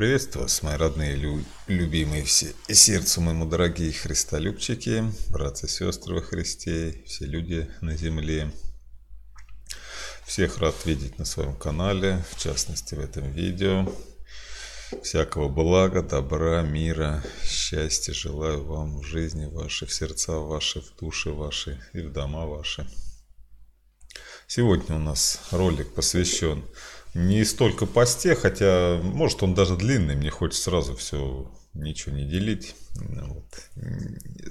Приветствую вас, мои родные, лю любимые все, и сердцу моему дорогие христолюбчики, братцы и сестры во Христе, все люди на земле. Всех рад видеть на своем канале, в частности в этом видео. Всякого блага, добра, мира, счастья желаю вам в жизни вашей, в сердца ваши, в души ваши и в дома ваши. Сегодня у нас ролик посвящен не столько посте, хотя, может, он даже длинный, мне хочется сразу все, ничего не делить. Ну, вот.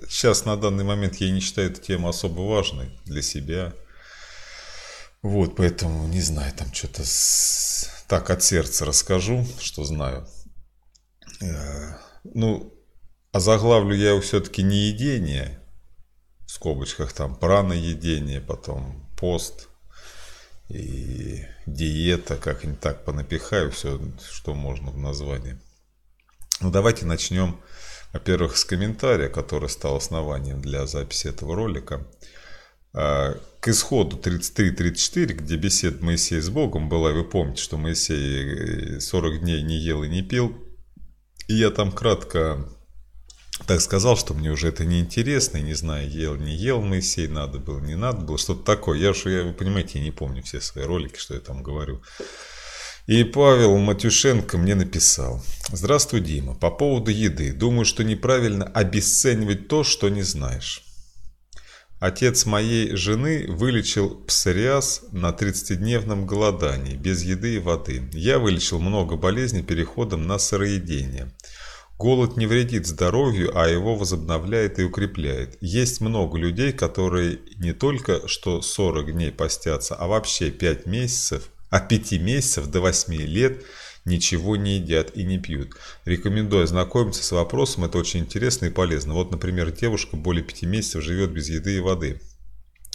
Сейчас, на данный момент, я не считаю эту тему особо важной для себя. Вот, поэтому, не знаю, там что-то с... так от сердца расскажу, что знаю. Э, ну, а заглавлю я его все-таки не едение, в скобочках там прано едение, потом пост – и диета, как не так понапихаю все, что можно в названии. Ну, давайте начнем, во-первых, с комментария, который стал основанием для записи этого ролика. А, к исходу 33-34, где бесед Моисея с Богом была, вы помните, что Моисей 40 э, дней не ел и не пил. И я там кратко так сказал, что мне уже это неинтересно, и не знаю, ел, не ел Моисей, надо было, не надо было, что-то такое. Я же, вы понимаете, я не помню все свои ролики, что я там говорю. И Павел Матюшенко мне написал. Здравствуй, Дима. По поводу еды. Думаю, что неправильно обесценивать то, что не знаешь. Отец моей жены вылечил псориаз на 30-дневном голодании, без еды и воды. Я вылечил много болезней переходом на сыроедение. Голод не вредит здоровью, а его возобновляет и укрепляет. Есть много людей, которые не только что 40 дней постятся, а вообще 5 месяцев, от а 5 месяцев до 8 лет ничего не едят и не пьют. Рекомендую ознакомиться с вопросом, это очень интересно и полезно. Вот, например, девушка более 5 месяцев живет без еды и воды.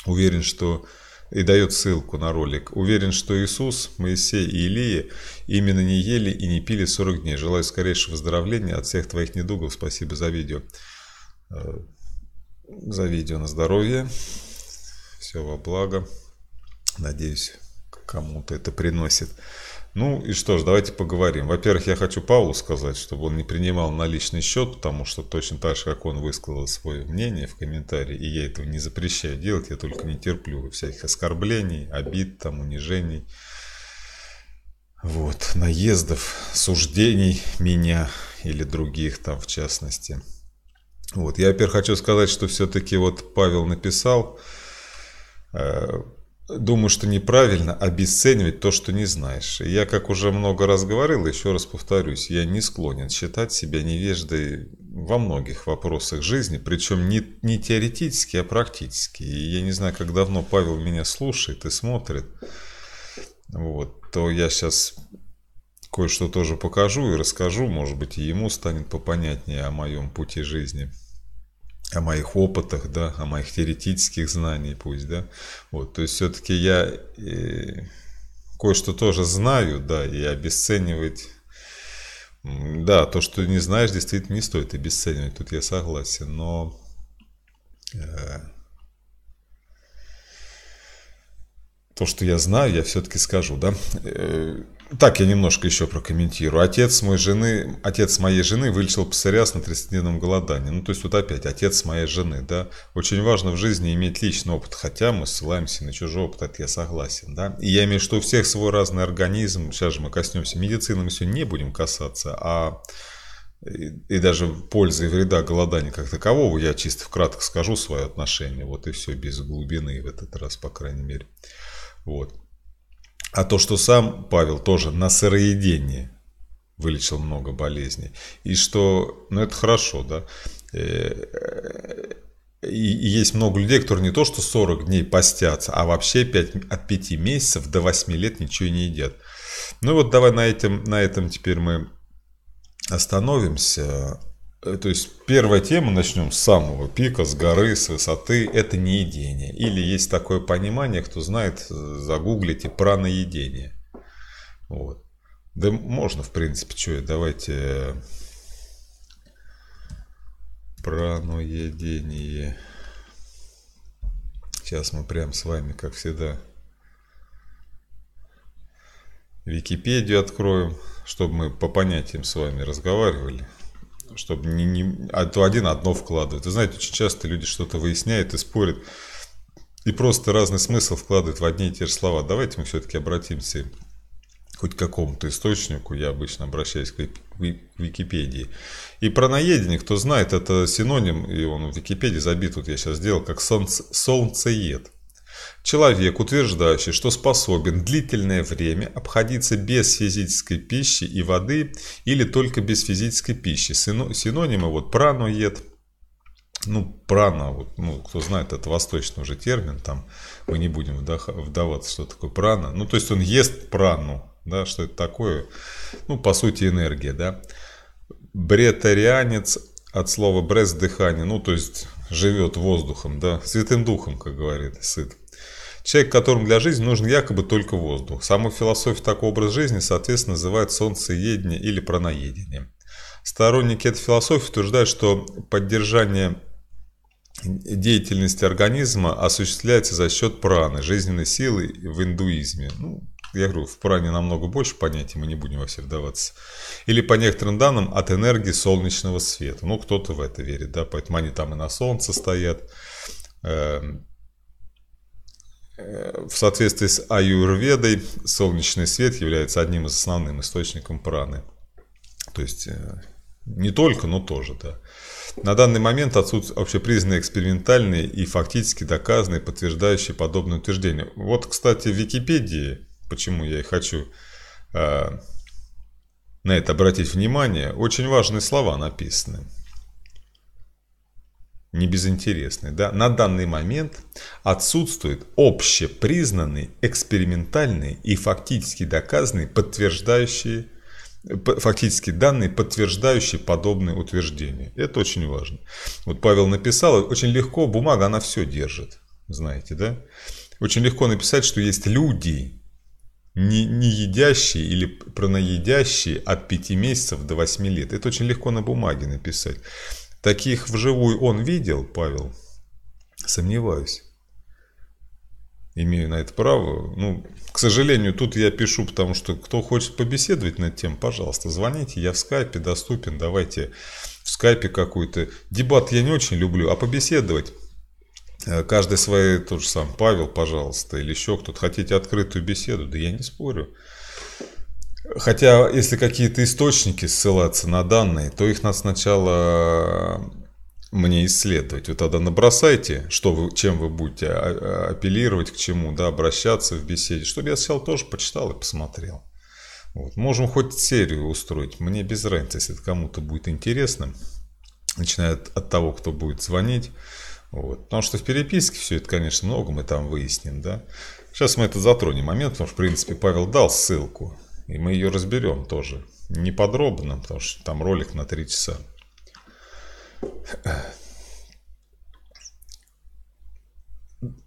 Уверен, что и дает ссылку на ролик. Уверен, что Иисус, Моисей и Илии именно не ели и не пили 40 дней. Желаю скорейшего выздоровления от всех твоих недугов. Спасибо за видео. Э, за видео на здоровье. Все во благо. Надеюсь, кому-то это приносит. Ну и что ж, давайте поговорим. Во-первых, я хочу Павлу сказать, чтобы он не принимал наличный счет, потому что точно так же, как он высказал свое мнение в комментарии, и я этого не запрещаю делать, я только не терплю всяких оскорблений, обид, там, унижений, вот, наездов, суждений меня или других там в частности. Вот, я, во-первых, хочу сказать, что все-таки вот Павел написал, э, Думаю, что неправильно обесценивать то, что не знаешь. Я, как уже много раз говорил, еще раз повторюсь, я не склонен считать себя невеждой во многих вопросах жизни, причем не, не теоретически, а практически. И я не знаю, как давно Павел меня слушает и смотрит, вот, то я сейчас кое-что тоже покажу и расскажу, может быть, и ему станет попонятнее о моем пути жизни о моих опытах, да, о моих теоретических знаниях пусть, да, вот, то есть все-таки я э, кое-что тоже знаю, да, и обесценивать, да, то, что не знаешь, действительно не стоит обесценивать, тут я согласен, но э, то, что я знаю, я все-таки скажу, да, э, так, я немножко еще прокомментирую. Отец моей жены, отец моей жены вылечил псориаз на 30-дневном голодании. Ну, то есть вот опять, отец моей жены, да. Очень важно в жизни иметь личный опыт, хотя мы ссылаемся на чужой опыт, это я согласен, да. И я имею в виду, у всех свой разный организм. Сейчас же мы коснемся медицины, мы все не будем касаться, а и, и даже пользы и вреда голодания как такового, я чисто вкратко скажу свое отношение, вот и все, без глубины в этот раз, по крайней мере. Вот. А то, что сам Павел тоже на сыроедении вылечил много болезней. И что, ну это хорошо, да. Э, и есть много людей, которые не то что 40 дней постятся, а вообще 5, от 5 месяцев до 8 лет ничего не едят. Ну вот давай на этом, на этом теперь мы остановимся. Э, то есть первая тема, начнем с самого пика, с горы, с высоты, это неедение. Или есть такое понимание, кто знает, э, загуглите праноедение. Вот. Да можно, в принципе, что давайте э, праноедение. Сейчас мы прям с вами, как всегда, Википедию откроем, чтобы мы по понятиям с вами разговаривали чтобы не, не, а то один одно вкладывает. Вы знаете, очень часто люди что-то выясняют и спорят, и просто разный смысл вкладывают в одни и те же слова. Давайте мы все-таки обратимся хоть к какому-то источнику, я обычно обращаюсь к Википедии. И про наедение, кто знает, это синоним, и он в Википедии забит, вот я сейчас сделал, как солнце, солнцеед. Человек, утверждающий, что способен длительное время обходиться без физической пищи и воды или только без физической пищи. Синонимы вот праноед, ну, прана, вот, ну, кто знает, это восточный уже термин, там мы не будем вдаваться, что такое прана. Ну, то есть он ест прану, да, что это такое, ну, по сути, энергия, да. Бретарианец от слова брес дыхание, ну, то есть живет воздухом, да, святым духом, как говорит сыт. Человек, которому для жизни нужен якобы только воздух. Саму философию такого образа жизни, соответственно, называют солнцеедение или праноедение. Сторонники этой философии утверждают, что поддержание деятельности организма осуществляется за счет праны, жизненной силы в индуизме. Ну, я говорю, в пране намного больше понятий, мы не будем во все вдаваться. Или по некоторым данным от энергии солнечного света. Ну, кто-то в это верит, да, поэтому они там и на солнце стоят эм, Э, в соответствии с аюрведой, солнечный свет является одним из основных источников праны. То есть э, не только, но тоже, да. На данный момент отсутствуют общепризнанные экспериментальные и фактически доказанные, подтверждающие подобное утверждение. Вот, кстати, в Википедии, почему я и хочу э, на это обратить внимание, очень важные слова написаны небезынтересный, да, на данный момент отсутствует общепризнанные, экспериментальные и фактически доказанные, подтверждающие фактически данные, подтверждающие подобные утверждения. Это очень важно. Вот Павел написал, очень легко, бумага, она все держит, знаете, да? Очень легко написать, что есть люди, не, не едящие или пронаедящие от 5 месяцев до 8 лет. Это очень легко на бумаге написать. Таких вживую он видел, Павел? Сомневаюсь. Имею на это право. Ну, к сожалению, тут я пишу, потому что кто хочет побеседовать над тем, пожалуйста, звоните. Я в скайпе доступен. Давайте в скайпе какой-то. Дебат я не очень люблю, а побеседовать э, Каждый свои, тот же сам Павел, пожалуйста, или еще кто-то. Хотите открытую беседу? Да я не спорю. Хотя, если какие-то источники ссылаться на данные, то их надо сначала э, мне исследовать. Вот тогда набросайте, что вы, чем вы будете а, а, апеллировать, к чему, да, обращаться в беседе, чтобы я сначала тоже почитал и посмотрел. Вот. Можем хоть серию устроить. Мне без разницы, если это кому-то будет интересным. Начиная от, от того, кто будет звонить. Вот. Потому что в переписке все это, конечно, много мы там выясним. Да? Сейчас мы это затронем момент, потому что, в принципе, Павел дал ссылку. И мы ее разберем тоже. Не подробно, потому что там ролик на 3 часа.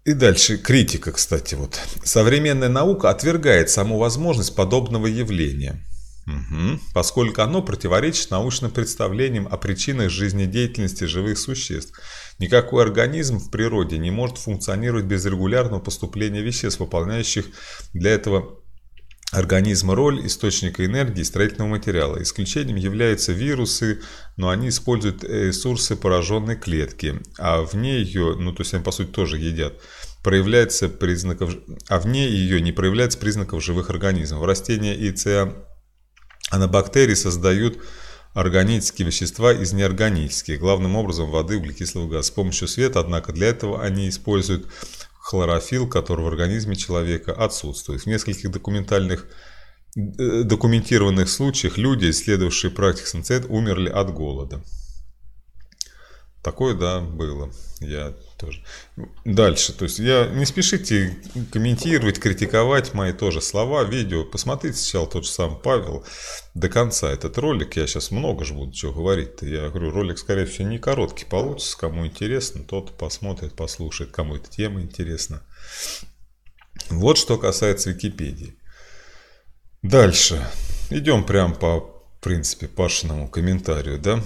И дальше критика, кстати, вот. Современная наука отвергает саму возможность подобного явления, угу. поскольку оно противоречит научным представлениям о причинах жизнедеятельности живых существ. Никакой организм в природе не может функционировать без регулярного поступления веществ, выполняющих для этого организма роль источника энергии строительного материала. Исключением являются вирусы, но они используют э, ресурсы пораженной клетки, а вне ее, ну то есть они по сути тоже едят, проявляется признаков, а вне ее не проявляется признаков живых организмов. Растения и а на бактерии создают органические вещества из неорганических, главным образом воды, углекислого газа. С помощью света, однако, для этого они используют хлорофилл, который в организме человека отсутствует. В нескольких документальных э, документированных случаях люди, исследовавшие практик санцет, умерли от голода. Такое, да, было. Я тоже. Дальше. То есть я не спешите комментировать, критиковать мои тоже слова, видео. Посмотрите сначала тот же сам Павел до конца этот ролик. Я сейчас много же буду чего говорить Я говорю, ролик, скорее всего, не короткий получится. Кому интересно, тот посмотрит, послушает. Кому эта тема интересна. Вот что касается Википедии. Дальше. Идем прям по, в принципе, Пашиному комментарию, да?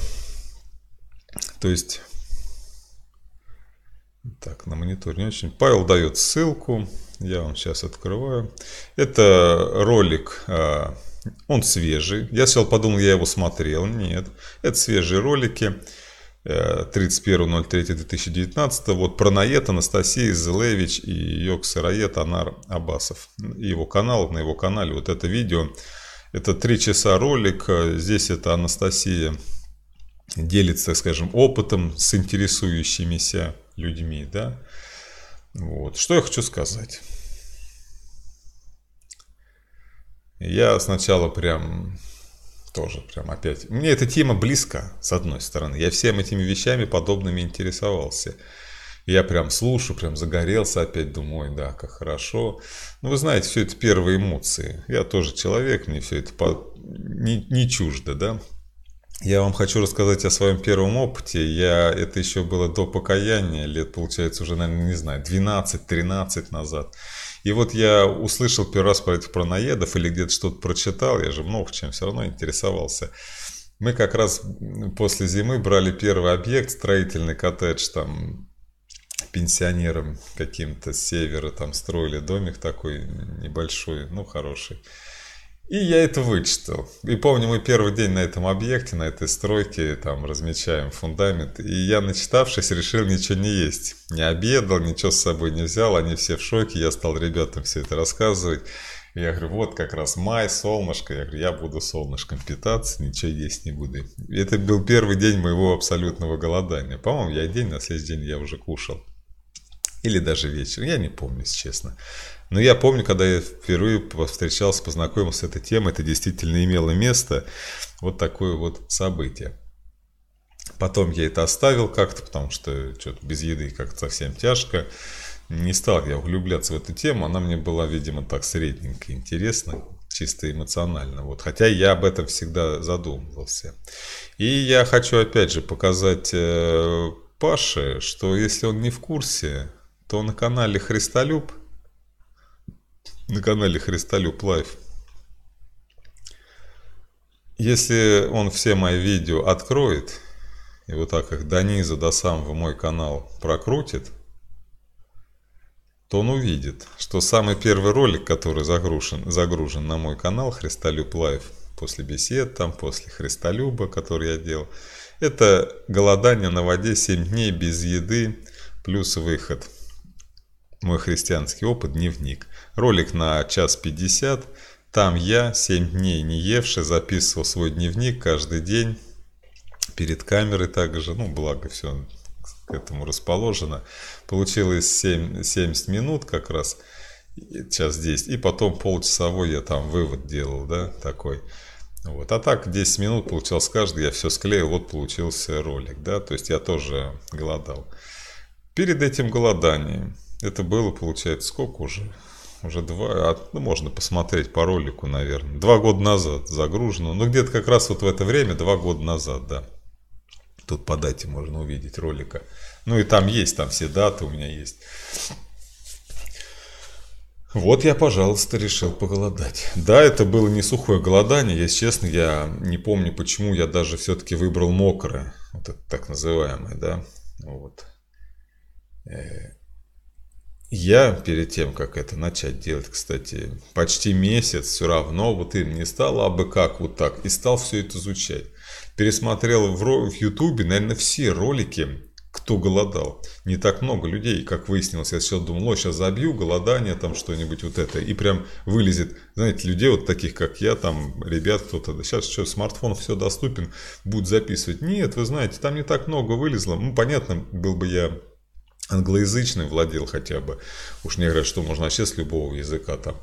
То есть, так, на мониторе не очень. Павел дает ссылку, я вам сейчас открываю. Это ролик, а, он свежий. Я сначала подумал, я его смотрел, нет. Это свежие ролики. 31.03.2019. Э, вот Праноед, Анастасия Зелевич и Йок Сыроед Анар Абасов. Его канал, на его канале вот это видео. Это три часа ролик. Э, здесь это Анастасия делится, скажем, опытом с интересующимися людьми, да. Вот. Что я хочу сказать? Я сначала прям тоже прям опять. Мне эта тема близка, с одной стороны. Я всем этими вещами подобными интересовался. Я прям слушаю, прям загорелся опять, думаю, да, как хорошо. Ну, вы знаете, все это первые эмоции. Я тоже человек, мне все это по... не, не чуждо, да. Я вам хочу рассказать о своем первом опыте. Я, это еще было до покаяния, лет, получается, уже, наверное, не знаю, 12-13 назад. И вот я услышал первый раз про этих праноедов или где-то что-то прочитал, я же много чем все равно интересовался. Мы как раз после зимы брали первый объект, строительный коттедж, там пенсионерам каким-то с севера там строили домик такой небольшой, ну хороший. И я это вычитал. И помню, мы первый день на этом объекте, на этой стройке, там размечаем фундамент. И я, начитавшись, решил ничего не есть. Не обедал, ничего с собой не взял. Они все в шоке. Я стал ребятам все это рассказывать. И я говорю, вот как раз май, солнышко. Я говорю, я буду солнышком питаться, ничего есть не буду. И это был первый день моего абсолютного голодания. По-моему, я день, на следующий день я уже кушал. Или даже вечер, я не помню, если честно. Но я помню, когда я впервые встречался, познакомился с этой темой, это действительно имело место, вот такое вот событие. Потом я это оставил как-то, потому что что-то без еды как-то совсем тяжко. Не стал я углубляться в эту тему, она мне была, видимо, так средненько интересна, чисто эмоционально. Вот. Хотя я об этом всегда задумывался. И я хочу опять же показать э, Паше, что если он не в курсе, то на канале Христолюб, на канале Христолюб Лайф, если он все мои видео откроет, и вот так их до низа, до самого мой канал прокрутит, то он увидит, что самый первый ролик, который загружен, загружен на мой канал Христолюб Лайф, после бесед, там, после Христолюба, который я делал, это голодание на воде 7 дней без еды плюс выход – мой христианский опыт, дневник. Ролик на час пятьдесят. Там я, семь дней не евший, записывал свой дневник каждый день. Перед камерой также, ну, благо все к этому расположено. Получилось 7, 70 минут как раз, час 10. И потом полчасовой я там вывод делал, да, такой. Вот. А так 10 минут получалось каждый, я все склеил, вот получился ролик, да, то есть я тоже голодал. Перед этим голоданием это было, получается, сколько уже? Уже два, а, ну, можно посмотреть по ролику, наверное. Два года назад загружено. Ну, где-то как раз вот в это время, два года назад, да. Тут по дате можно увидеть ролика. Ну, и там есть, там все даты у меня есть. Вот я, пожалуйста, решил поголодать. Да, это было не сухое голодание, если честно, я не помню, почему я даже все-таки выбрал мокрое, вот это так называемое, да, вот. Э, я перед тем, как это начать делать, кстати, почти месяц все равно вот им не стал, а бы как вот так, и стал все это изучать. Пересмотрел в Ютубе, наверное, все ролики, кто голодал. Не так много людей, как выяснилось. Я все думал, о, сейчас забью голодание, там что-нибудь вот это. И прям вылезет, знаете, людей вот таких, как я, там, ребят, кто-то. Сейчас что, смартфон все доступен, будут записывать. Нет, вы знаете, там не так много вылезло. Ну, понятно, был бы я англоязычным владел хотя бы. Уж не говорят, что можно вообще с любого языка там.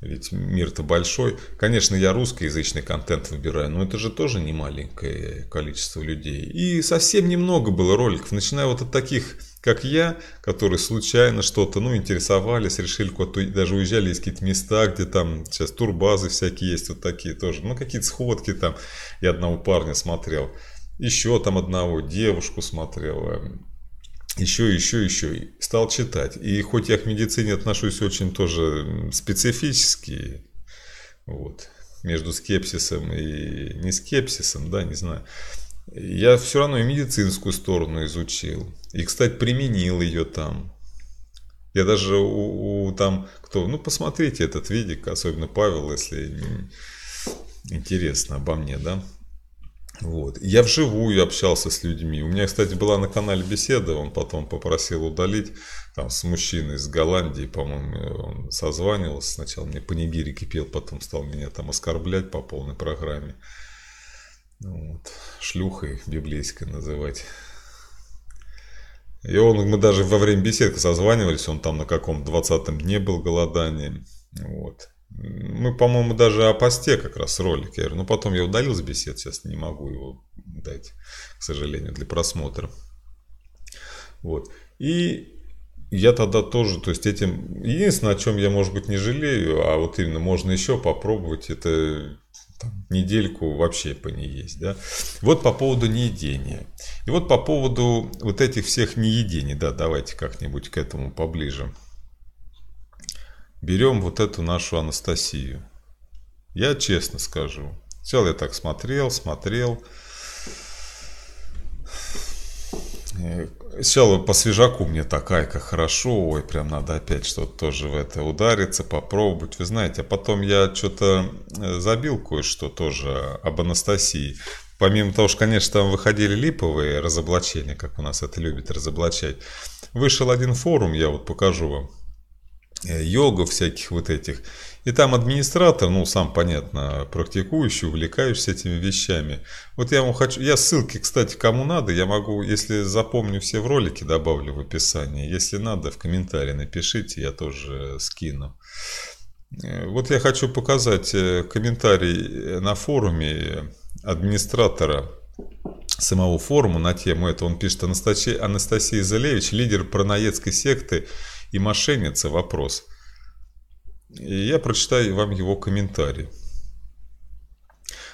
Ведь мир-то большой. Конечно, я русскоязычный контент выбираю, но это же тоже не маленькое количество людей. И совсем немного было роликов, начиная вот от таких, как я, которые случайно что-то, ну, интересовались, решили куда-то, даже уезжали из какие-то места, где там сейчас турбазы всякие есть, вот такие тоже. Ну, какие-то сходки там. Я одного парня смотрел. Еще там одного девушку смотрел еще, еще, еще. И стал читать. И хоть я к медицине отношусь очень тоже специфически, вот, между скепсисом и не скепсисом, да, не знаю. Я все равно и медицинскую сторону изучил. И, кстати, применил ее там. Я даже у, у там, кто, ну, посмотрите этот видик, особенно Павел, если интересно обо мне, да. Вот. Я вживую общался с людьми. У меня, кстати, была на канале беседа, он потом попросил удалить, там с мужчиной из Голландии, по-моему, он созванивался сначала, мне панигири кипел, потом стал меня там оскорблять по полной программе. Ну вот. Шлюхой библейской называть. И он, мы даже во время беседки созванивались, он там на каком 20-м дне был голоданием. Вот. Мы, по-моему, даже о посте как раз ролик. Я говорю, ну потом я удалил с бесед, сейчас не могу его дать, к сожалению, для просмотра. Вот. И я тогда тоже, то есть этим, единственное, о чем я, может быть, не жалею, а вот именно можно еще попробовать, это там, недельку вообще по не есть. Да? Вот по поводу неедения. И вот по поводу вот этих всех неедений, да, давайте как-нибудь к этому поближе берем вот эту нашу Анастасию. Я честно скажу. сначала я так смотрел, смотрел. Э, сначала по свежаку мне такая, как хорошо, ой, прям надо опять что-то тоже в это удариться, попробовать, вы знаете. А потом я что-то э, забил кое-что тоже об Анастасии. Помимо того, что, конечно, там выходили липовые разоблачения, как у нас это любит разоблачать, вышел один форум, я вот покажу вам Э, йогов всяких вот этих. И там администратор, ну, сам, понятно, практикующий, увлекаешься этими вещами. Вот я ему хочу... Я ссылки, кстати, кому надо, я могу, если запомню все в ролике, добавлю в описание Если надо, в комментарии напишите, я тоже скину. Э, вот я хочу показать э, комментарий на форуме администратора самого форума на тему это. Он пишет Анастасия, Анастасия Залевич, лидер пранаедской секты, и мошенница вопрос. И я прочитаю вам его комментарий.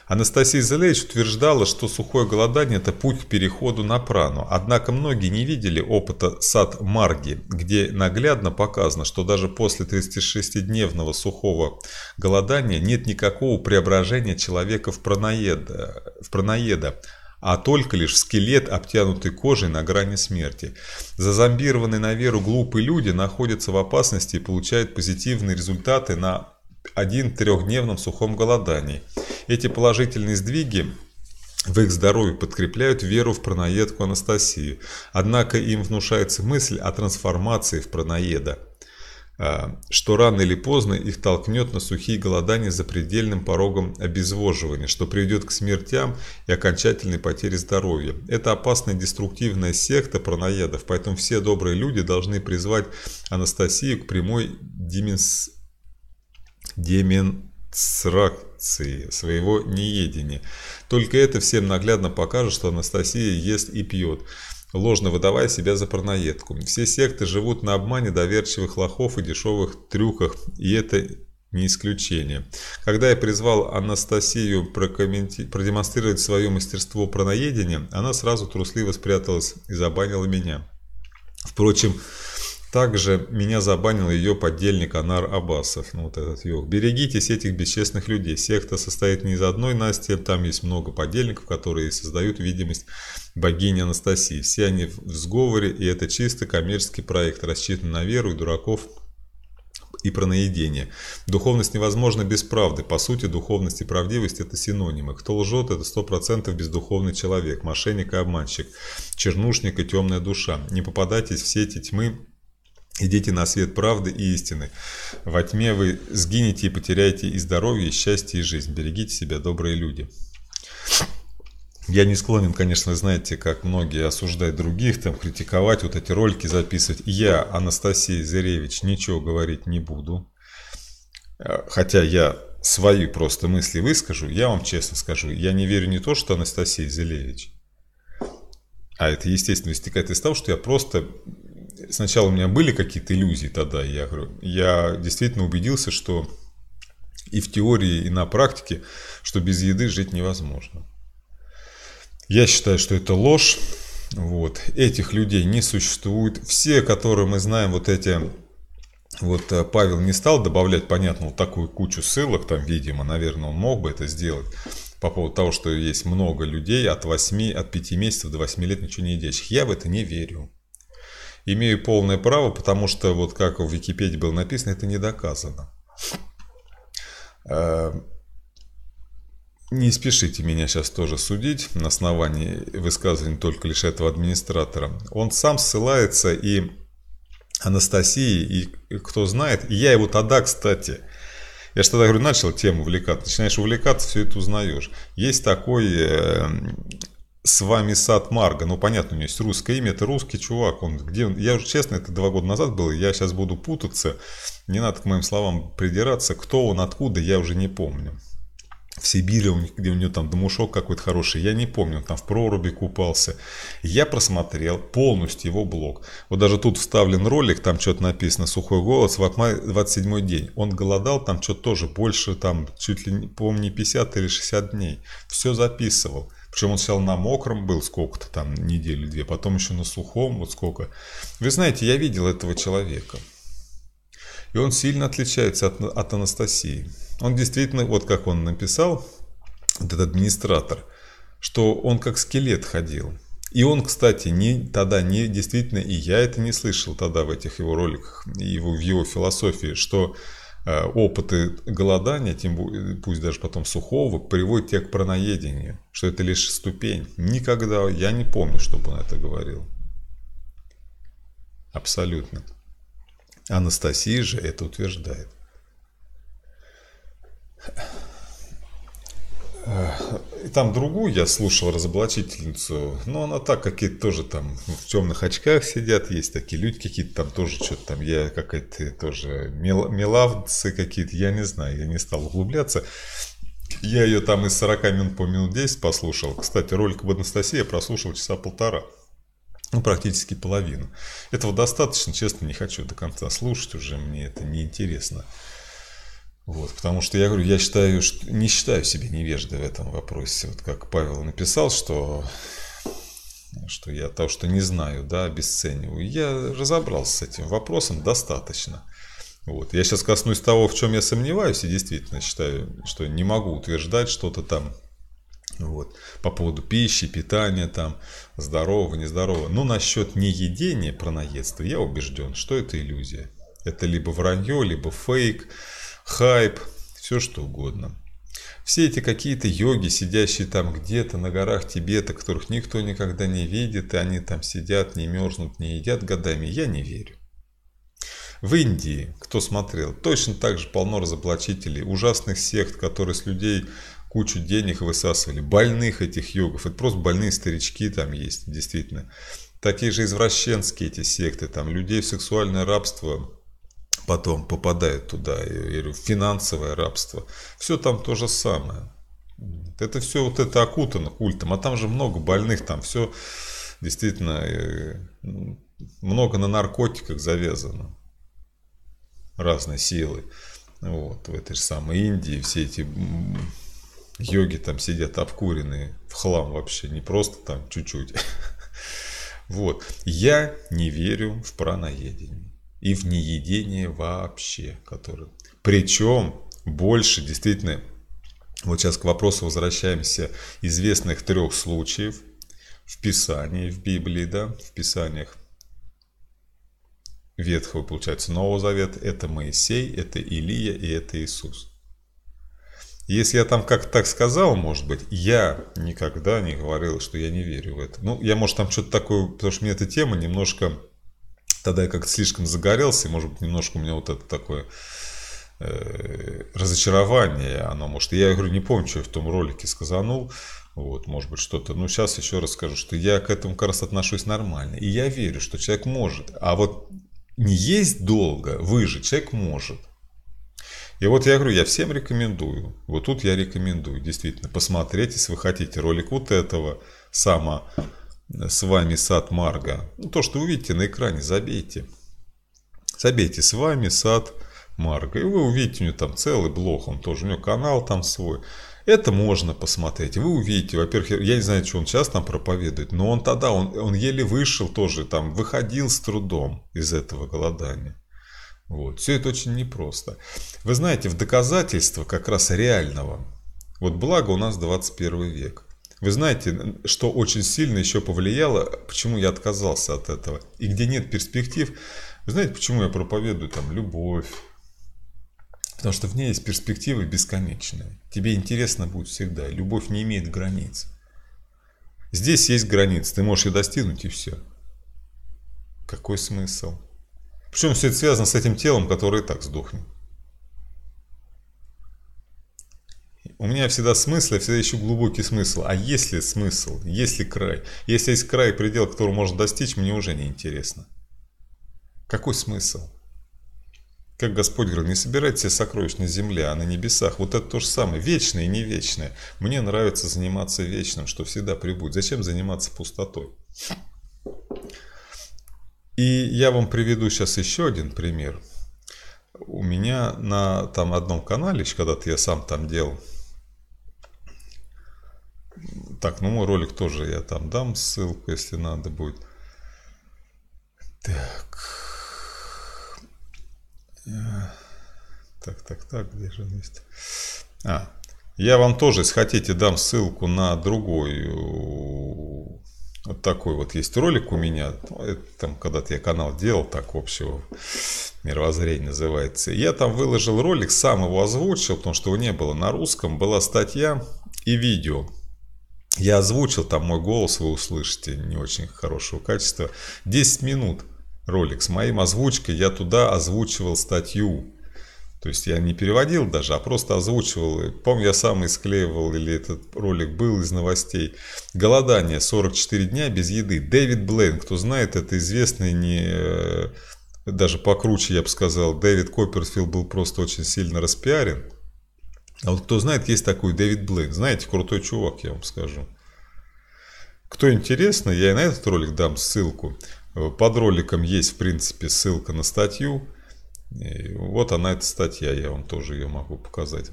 Анастасия Зелевич утверждала, что сухое голодание – это путь к переходу на прану. Однако многие не видели опыта сад Марги, где наглядно показано, что даже после 36-дневного сухого голодания нет никакого преображения человека в праноеда, в праноеда а только лишь скелет, обтянутый кожей на грани смерти. Зазомбированные на веру глупые люди находятся в опасности и получают позитивные результаты на один трехдневном сухом голодании. Эти положительные сдвиги в их здоровье подкрепляют веру в праноедку Анастасию, однако им внушается мысль о трансформации в праноеда – а, что рано или поздно их толкнет на сухие голодания за предельным порогом обезвоживания, что приведет к смертям и окончательной потере здоровья. Это опасная деструктивная секта праноедов, поэтому все добрые люди должны призвать Анастасию к прямой деменс... деменсракции своего неедения. Только это всем наглядно покажет, что Анастасия ест и пьет ложно выдавая себя за парноедку. Все секты живут на обмане доверчивых лохов и дешевых трюках, и это не исключение. Когда я призвал Анастасию прокомменти... продемонстрировать свое мастерство праноедения, она сразу трусливо спряталась и забанила меня. Впрочем, также меня забанил ее подельник Анар Абасов, ну вот этот йог. Берегитесь этих бесчестных людей. Секта состоит не из одной Насти, там есть много подельников, которые создают видимость богини Анастасии. Все они в сговоре, и это чисто коммерческий проект, рассчитан на веру и дураков и пронаедение. Духовность невозможна без правды. По сути, духовность и правдивость – это синонимы. Кто лжет – это процентов бездуховный человек, мошенник и обманщик, чернушник и темная душа. Не попадайтесь в сети тьмы Идите на свет правды и истины. Во тьме вы сгинете и потеряете и здоровье, и счастье, и жизнь. Берегите себя, добрые люди. Я не склонен, конечно, знаете, как многие осуждать других, там, критиковать, вот эти ролики записывать. Я, Анастасия Зеревич, ничего говорить не буду. Э, хотя я свои просто мысли выскажу, я вам честно скажу, я не верю не то, что Анастасия Зелевич, а это, естественно, истекает из того, что я просто сначала у меня были какие-то иллюзии тогда, я говорю, я действительно убедился, что и в теории, и на практике, что без еды жить невозможно. Я считаю, что это ложь. Вот. Этих людей не существует. Все, которые мы знаем, вот эти... Вот э, Павел не стал добавлять, понятно, вот такую кучу ссылок, там, видимо, наверное, он мог бы это сделать, по поводу того, что есть много людей от 8, от 5 месяцев до 8 лет ничего не едящих. Я в это не верю имею полное право, потому что, вот как в Википедии было написано, это не доказано. Э, не спешите меня сейчас тоже судить на основании высказывания только лишь этого администратора. Он сам ссылается и Анастасии, и кто знает. И я его тогда, кстати, я же тогда говорю, начал тему увлекаться. Начинаешь увлекаться, все это узнаешь. Есть такой э, с вами Сад Марга. Ну, понятно, у него есть русское имя, это русский чувак. Он где он? Я уже честно, это два года назад был, я сейчас буду путаться. Не надо к моим словам придираться. Кто он, откуда, я уже не помню. В Сибири, где у него там домушок какой-то хороший, я не помню, он там в проруби купался. Я просмотрел полностью его блог. Вот даже тут вставлен ролик, там что-то написано, сухой голос, в Акмай 27 день. Он голодал там что-то тоже больше, там чуть ли, помню, 50 или 60 дней. Все записывал. Причем он сел на мокром был сколько-то там, недели две, потом еще на сухом, вот сколько. Вы знаете, я видел этого человека. И он сильно отличается от, от Анастасии. Он действительно, вот как он написал, этот администратор, что он как скелет ходил. И он, кстати, не, тогда не действительно, и я это не слышал тогда в этих его роликах, и в, в его философии, что Э, опыты голодания, тем, пусть даже потом сухого, приводят тебя к пронаедению, что это лишь ступень. Никогда я не помню, чтобы он это говорил. Абсолютно. Анастасия же это утверждает. И там другую я слушал, разоблачительницу, но она так, какие-то тоже там в темных очках сидят, есть такие люди какие-то там тоже что-то там, я какая-то тоже мел, мелавцы какие-то, я не знаю, я не стал углубляться. Я ее там из 40 минут по минут 10 послушал. Кстати, ролик об Анастасии я прослушал часа полтора. Ну, практически половину. Этого достаточно, честно, не хочу до конца слушать уже, мне это неинтересно. интересно. Вот, потому что я говорю, я считаю, что, не считаю себя невеждой в этом вопросе. Вот как Павел написал, что, что я того, что не знаю, да, обесцениваю. Я разобрался с этим вопросом достаточно. Вот. Я сейчас коснусь того, в чем я сомневаюсь, и действительно считаю, что не могу утверждать что-то там вот. По поводу пищи, питания, там, здорового, нездорового. Но насчет неедения, пронаедства, я убежден, что это иллюзия. Это либо вранье, либо фейк хайп, все что угодно. Все эти какие-то йоги, сидящие там где-то на горах Тибета, которых никто никогда не видит, и они там сидят, не мерзнут, не едят годами, я не верю. В Индии, кто смотрел, точно так же полно разоблачителей, ужасных сект, которые с людей кучу денег высасывали, больных этих йогов. Это просто больные старички там есть, действительно. Такие же извращенские эти секты, там людей в сексуальное рабство потом попадают туда. Я говорю, финансовое рабство. Все там то же самое. Это все вот это окутано культом. А там же много больных, там все действительно э, ну, много на наркотиках завязано. Разной силы. Вот, в этой же самой Индии все эти йоги там сидят обкуренные в хлам вообще, не просто там чуть-чуть. Вот. Я не верю в праноедение и в неедении вообще. которые. Причем больше действительно, вот сейчас к вопросу возвращаемся, известных трех случаев в Писании, в Библии, да, в Писаниях Ветхого, получается, Нового Завета, это Моисей, это Илия и это Иисус. Если я там как-то так сказал, может быть, я никогда не говорил, что я не верю в это. Ну, я, может, там что-то такое, потому что мне эта тема немножко Тогда я как-то слишком загорелся, и, может быть, немножко у меня вот это такое э, разочарование, оно может. Я говорю, не помню, что я в том ролике сказанул, вот, может быть, что-то. Ну, сейчас еще раз скажу, что я к этому как раз отношусь нормально. И я верю, что человек может. А вот не есть долго, выжить человек может. И вот я говорю, я всем рекомендую. Вот тут я рекомендую, действительно, посмотреть, если вы хотите ролик вот этого самого с вами сад Марга. Ну, то, что увидите на экране, забейте. Забейте с вами сад Марга. И вы увидите у него там целый блог, он тоже, у него канал там свой. Это можно посмотреть. Вы увидите, во-первых, я не знаю, что он сейчас там проповедует, но он тогда, он, он еле вышел тоже, там, выходил с трудом из этого голодания. Вот. Все это очень непросто. Вы знаете, в доказательство как раз реального. Вот благо у нас 21 век. Вы знаете, что очень сильно еще повлияло, почему я отказался от этого. И где нет перспектив, вы знаете, почему я проповедую там любовь? Потому что в ней есть перспективы бесконечные. Тебе интересно будет всегда. Любовь не имеет границ. Здесь есть границы. Ты можешь ее достигнуть и все. Какой смысл? Причем все это связано с этим телом, которое и так сдохнет. у меня всегда смысл, я всегда ищу глубокий смысл. А есть ли смысл? Есть ли край? Если есть край, и предел, который можно достичь, мне уже не интересно. Какой смысл? Как Господь говорил, не собирайте себе сокровищ на земле, а на небесах. Вот это то же самое, вечное и не вечное. Мне нравится заниматься вечным, что всегда прибудет. Зачем заниматься пустотой? И я вам приведу сейчас еще один пример. У меня на там одном канале, когда-то я сам там делал, так, ну мой ролик тоже я там дам ссылку, если надо будет. Так. Так, так, так, где же место? А, я вам тоже, если хотите, дам ссылку на другой. Вот такой вот есть ролик у меня. Ну, это, там когда-то я канал делал, так общего мировоззрения называется. Я там выложил ролик, сам его озвучил, потому что его не было на русском. Была статья и видео я озвучил, там мой голос вы услышите не очень хорошего качества. 10 минут ролик с моим озвучкой. Я туда озвучивал статью. То есть я не переводил даже, а просто озвучивал. Помню, я сам и склеивал, или этот ролик был из новостей. Голодание 44 дня без еды. Дэвид Блейн, кто знает, это известный не э, даже покруче, я бы сказал. Дэвид Копперфилд был просто очень сильно распиарен а вот кто знает, есть такой Дэвид Блейн. Знаете, крутой чувак, я вам скажу. Кто интересно, я и на этот ролик дам ссылку. Под роликом есть, в принципе, ссылка на статью. И вот она, эта статья, я вам тоже ее могу показать.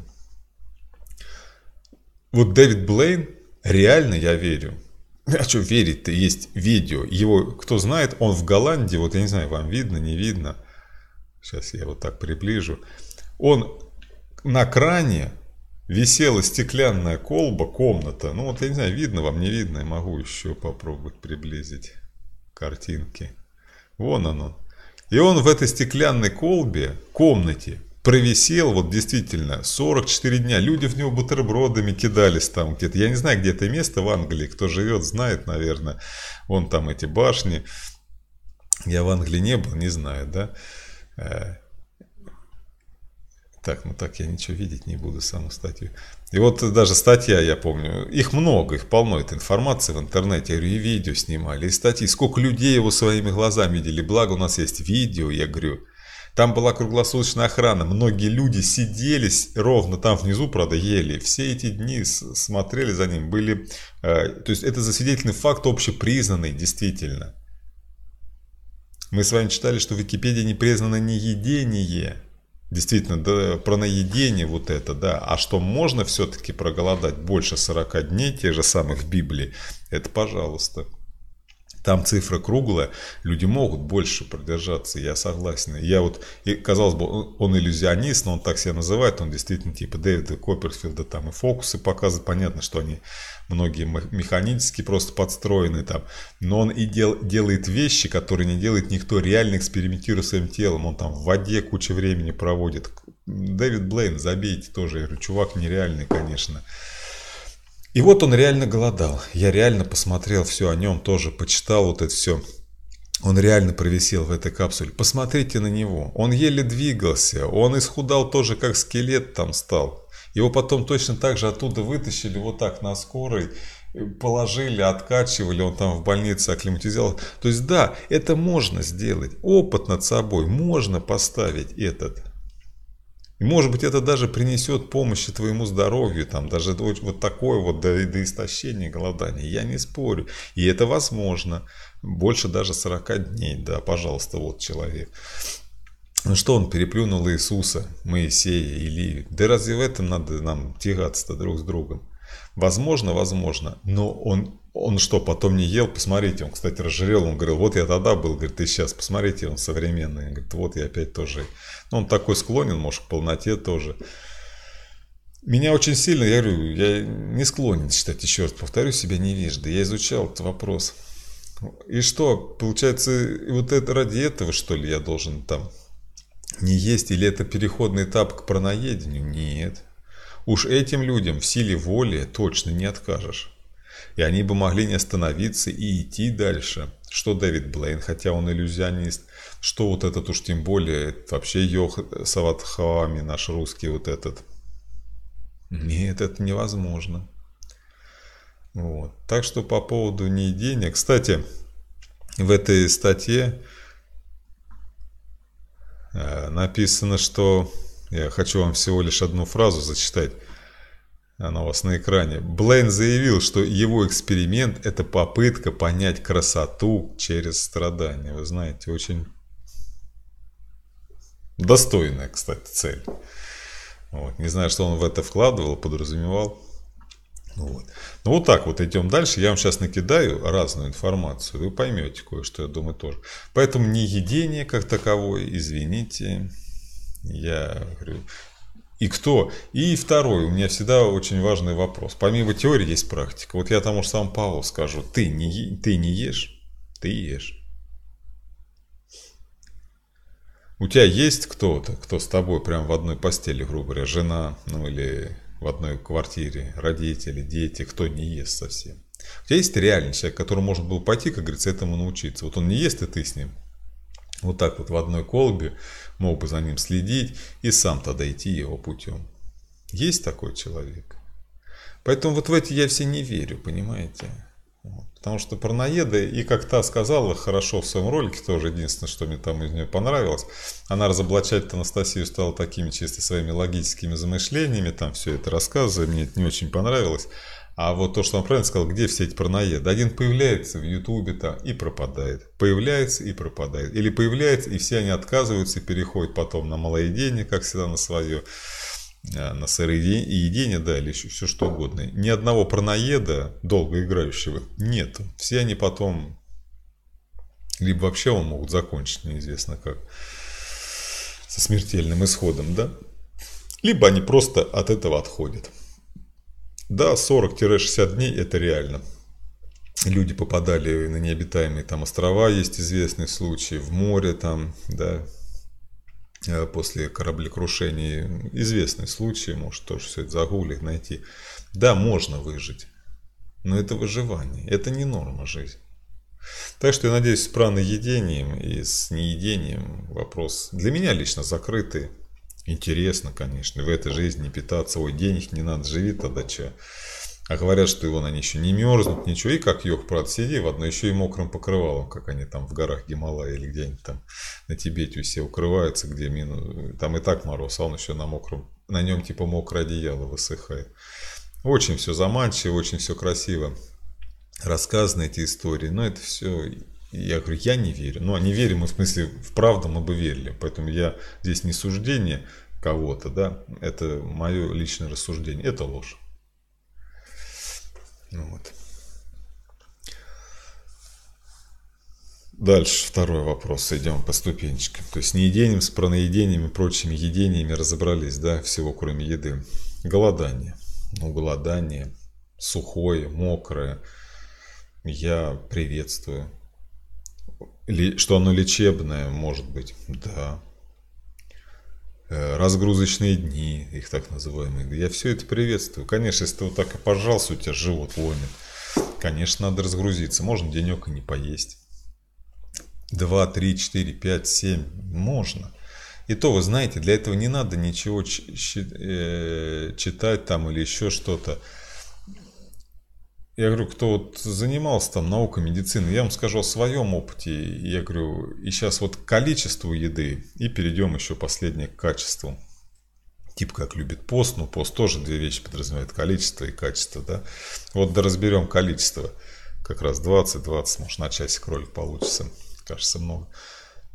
Вот Дэвид Блейн, реально я верю. А что верить-то? Есть видео. Его, кто знает, он в Голландии, вот я не знаю, вам видно, не видно. Сейчас я вот так приближу. Он на кране висела стеклянная колба, комната. Ну вот я не знаю, видно вам, не видно. Я могу еще попробовать приблизить картинки. Вон оно. И он в этой стеклянной колбе, комнате, провисел вот действительно 44 дня. Люди в него бутербродами кидались там где-то. Я не знаю, где это место в Англии. Кто живет, знает, наверное. Вон там эти башни. Я в Англии не был, не знаю, да. Э, так, ну так я ничего видеть не буду, саму статью. И вот даже статья, я помню, их много, их полно, этой информации в интернете, я говорю, и видео снимали, и статьи, сколько людей его своими глазами видели, благо у нас есть видео, я говорю, там была круглосуточная охрана, многие люди сиделись ровно там внизу, правда, ели, все эти дни смотрели за ним, были, э, то есть это засвидетельный факт общепризнанный, действительно. Мы с вами читали, что в Википедия не признана не едение, Действительно, да, про наедение вот это, да. А что можно все-таки проголодать больше 40 дней, тех же самых в Библии, это пожалуйста. Там цифра круглая, люди могут больше продержаться, я согласен. Я вот, и, казалось бы, он иллюзионист, но он так себя называет, он действительно типа Дэвида Копперфилда там и фокусы показывает, понятно, что они многие механически просто подстроены там, но он и дел, делает вещи, которые не делает никто, реально экспериментирует своим телом, он там в воде кучу времени проводит. Дэвид Блейн, забейте тоже, я говорю, чувак нереальный, конечно. И вот он реально голодал. Я реально посмотрел все о нем, тоже почитал вот это все. Он реально провисел в этой капсуле. Посмотрите на него. Он еле двигался. Он исхудал тоже, как скелет там стал. Его потом точно так же оттуда вытащили вот так на скорой э, положили, откачивали, он там в больнице акклиматизировал. То есть да, это можно сделать. Опыт над собой можно поставить этот и может быть это даже принесет помощи твоему здоровью, там даже вот такое вот до, до истощения голодания, я не спорю. И это возможно, больше даже 40 дней, да, пожалуйста, вот человек. Ну что он переплюнул Иисуса, Моисея, Илию? Да разве в этом надо нам тягаться-то друг с другом? Возможно, возможно, но он он что, потом не ел? Посмотрите, он, кстати, разжирел. Он говорил, вот я тогда был, говорит, и сейчас. Посмотрите, он современный. говорит, вот я опять тоже. Ну, он такой склонен, может, к полноте тоже. Меня очень сильно, я говорю, я не склонен считать, еще раз повторю, себя невежды. Я изучал этот вопрос. И что, получается, вот это ради этого, что ли, я должен там не есть? Или это переходный этап к праноедению? Нет. Уж этим людям в силе воли точно не откажешь и они бы могли не остановиться и идти дальше. Что Дэвид Блейн, хотя он иллюзионист, что вот этот уж тем более, это вообще Йох Саватхавами, наш русский вот этот. Нет, это невозможно. Вот. Так что по поводу не денег. Кстати, в этой статье э, написано, что я хочу вам всего лишь одну фразу зачитать. Она у вас на экране. Блейн заявил, что его эксперимент – это попытка понять красоту через страдания. Вы знаете, очень достойная, кстати, цель. Вот. Не знаю, что он в это вкладывал, подразумевал. Вот. Ну вот так вот идем дальше. Я вам сейчас накидаю разную информацию. Вы поймете кое-что, я думаю, тоже. Поэтому не едение как таковое, извините. Я говорю, и кто. И второй, у меня всегда очень важный вопрос. Помимо теории есть практика. Вот я тому же сам Павлу скажу, ты не, ты не ешь, ты ешь. У тебя есть кто-то, кто с тобой прям в одной постели, грубо говоря, жена, ну или в одной квартире, родители, дети, кто не ест совсем. У тебя есть реальный человек, которому можно было пойти, как говорится, этому научиться. Вот он не ест, и ты с ним. Вот так вот в одной колбе мог бы за ним следить и сам-то дойти его путем. Есть такой человек? Поэтому вот в эти я все не верю, понимаете? Вот. Потому что параноеды, и как та сказала хорошо в своем ролике, тоже единственное, что мне там из нее понравилось, она разоблачать Анастасию стала такими чисто своими логическими замышлениями, там все это рассказывая, мне это не очень понравилось. А вот то, что он правильно сказал, где все эти параноеды? Один появляется в Ютубе-то и пропадает. Появляется и пропадает. Или появляется, и все они отказываются и переходят потом на малое малоедение, как всегда, на свое э, на сырое едение, да, или еще все что угодно. Ни одного параноеда, долго играющего, нет. Все они потом, либо вообще он могут закончить, неизвестно как, со смертельным исходом, да. Либо они просто от этого отходят. Да, 40-60 дней это реально. Люди попадали на необитаемые там острова, есть известные случаи, в море там, да, э, после кораблекрушений. Известные случаи, может тоже все это загуглить, найти. Да, можно выжить, но это выживание, это не норма жизни. Так что я надеюсь, с праноедением и с неедением вопрос для меня лично закрытый. Интересно, конечно, в этой жизни питаться, ой, денег не надо, живи тогда че. А говорят, что его они еще не мерзнут, ничего. И как йог, брат, сиди в одно, еще и мокрым покрывалом, как они там в горах Гималая или где-нибудь там на Тибете все укрываются, где мину... там и так мороз, а он еще на мокром, на нем типа мокрое одеяло высыхает. Очень все заманчиво, очень все красиво рассказаны эти истории, но это все я говорю, я не верю. Ну, а не верим мы в смысле в правду мы бы верили. Поэтому я здесь не суждение кого-то, да, это мое личное рассуждение, это ложь. Ну вот. Дальше второй вопрос, идем по ступенечкам. То есть с неедением, с пронаедением и прочими едениями разобрались, да, всего кроме еды. Голодание. Ну, голодание, сухое, мокрое, я приветствую. Ли, что оно лечебное, может быть, да. Э, разгрузочные дни, их так называемые. Я все это приветствую. Конечно, если ты вот так и пожался, у тебя живот ломит. Конечно, надо разгрузиться. Можно денек и не поесть. Два, три, четыре, пять, семь, Можно. И то, вы знаете, для этого не надо ничего э, читать там или еще что-то. Я говорю, кто вот занимался там наукой медицины, я вам скажу о своем опыте. Я говорю, и сейчас вот к количеству еды, и перейдем еще последнее к качеству. Тип как любит пост, но ну, пост тоже две вещи подразумевает, количество и качество, да. Вот да разберем количество, как раз 20-20, может на часик ролик получится, кажется много.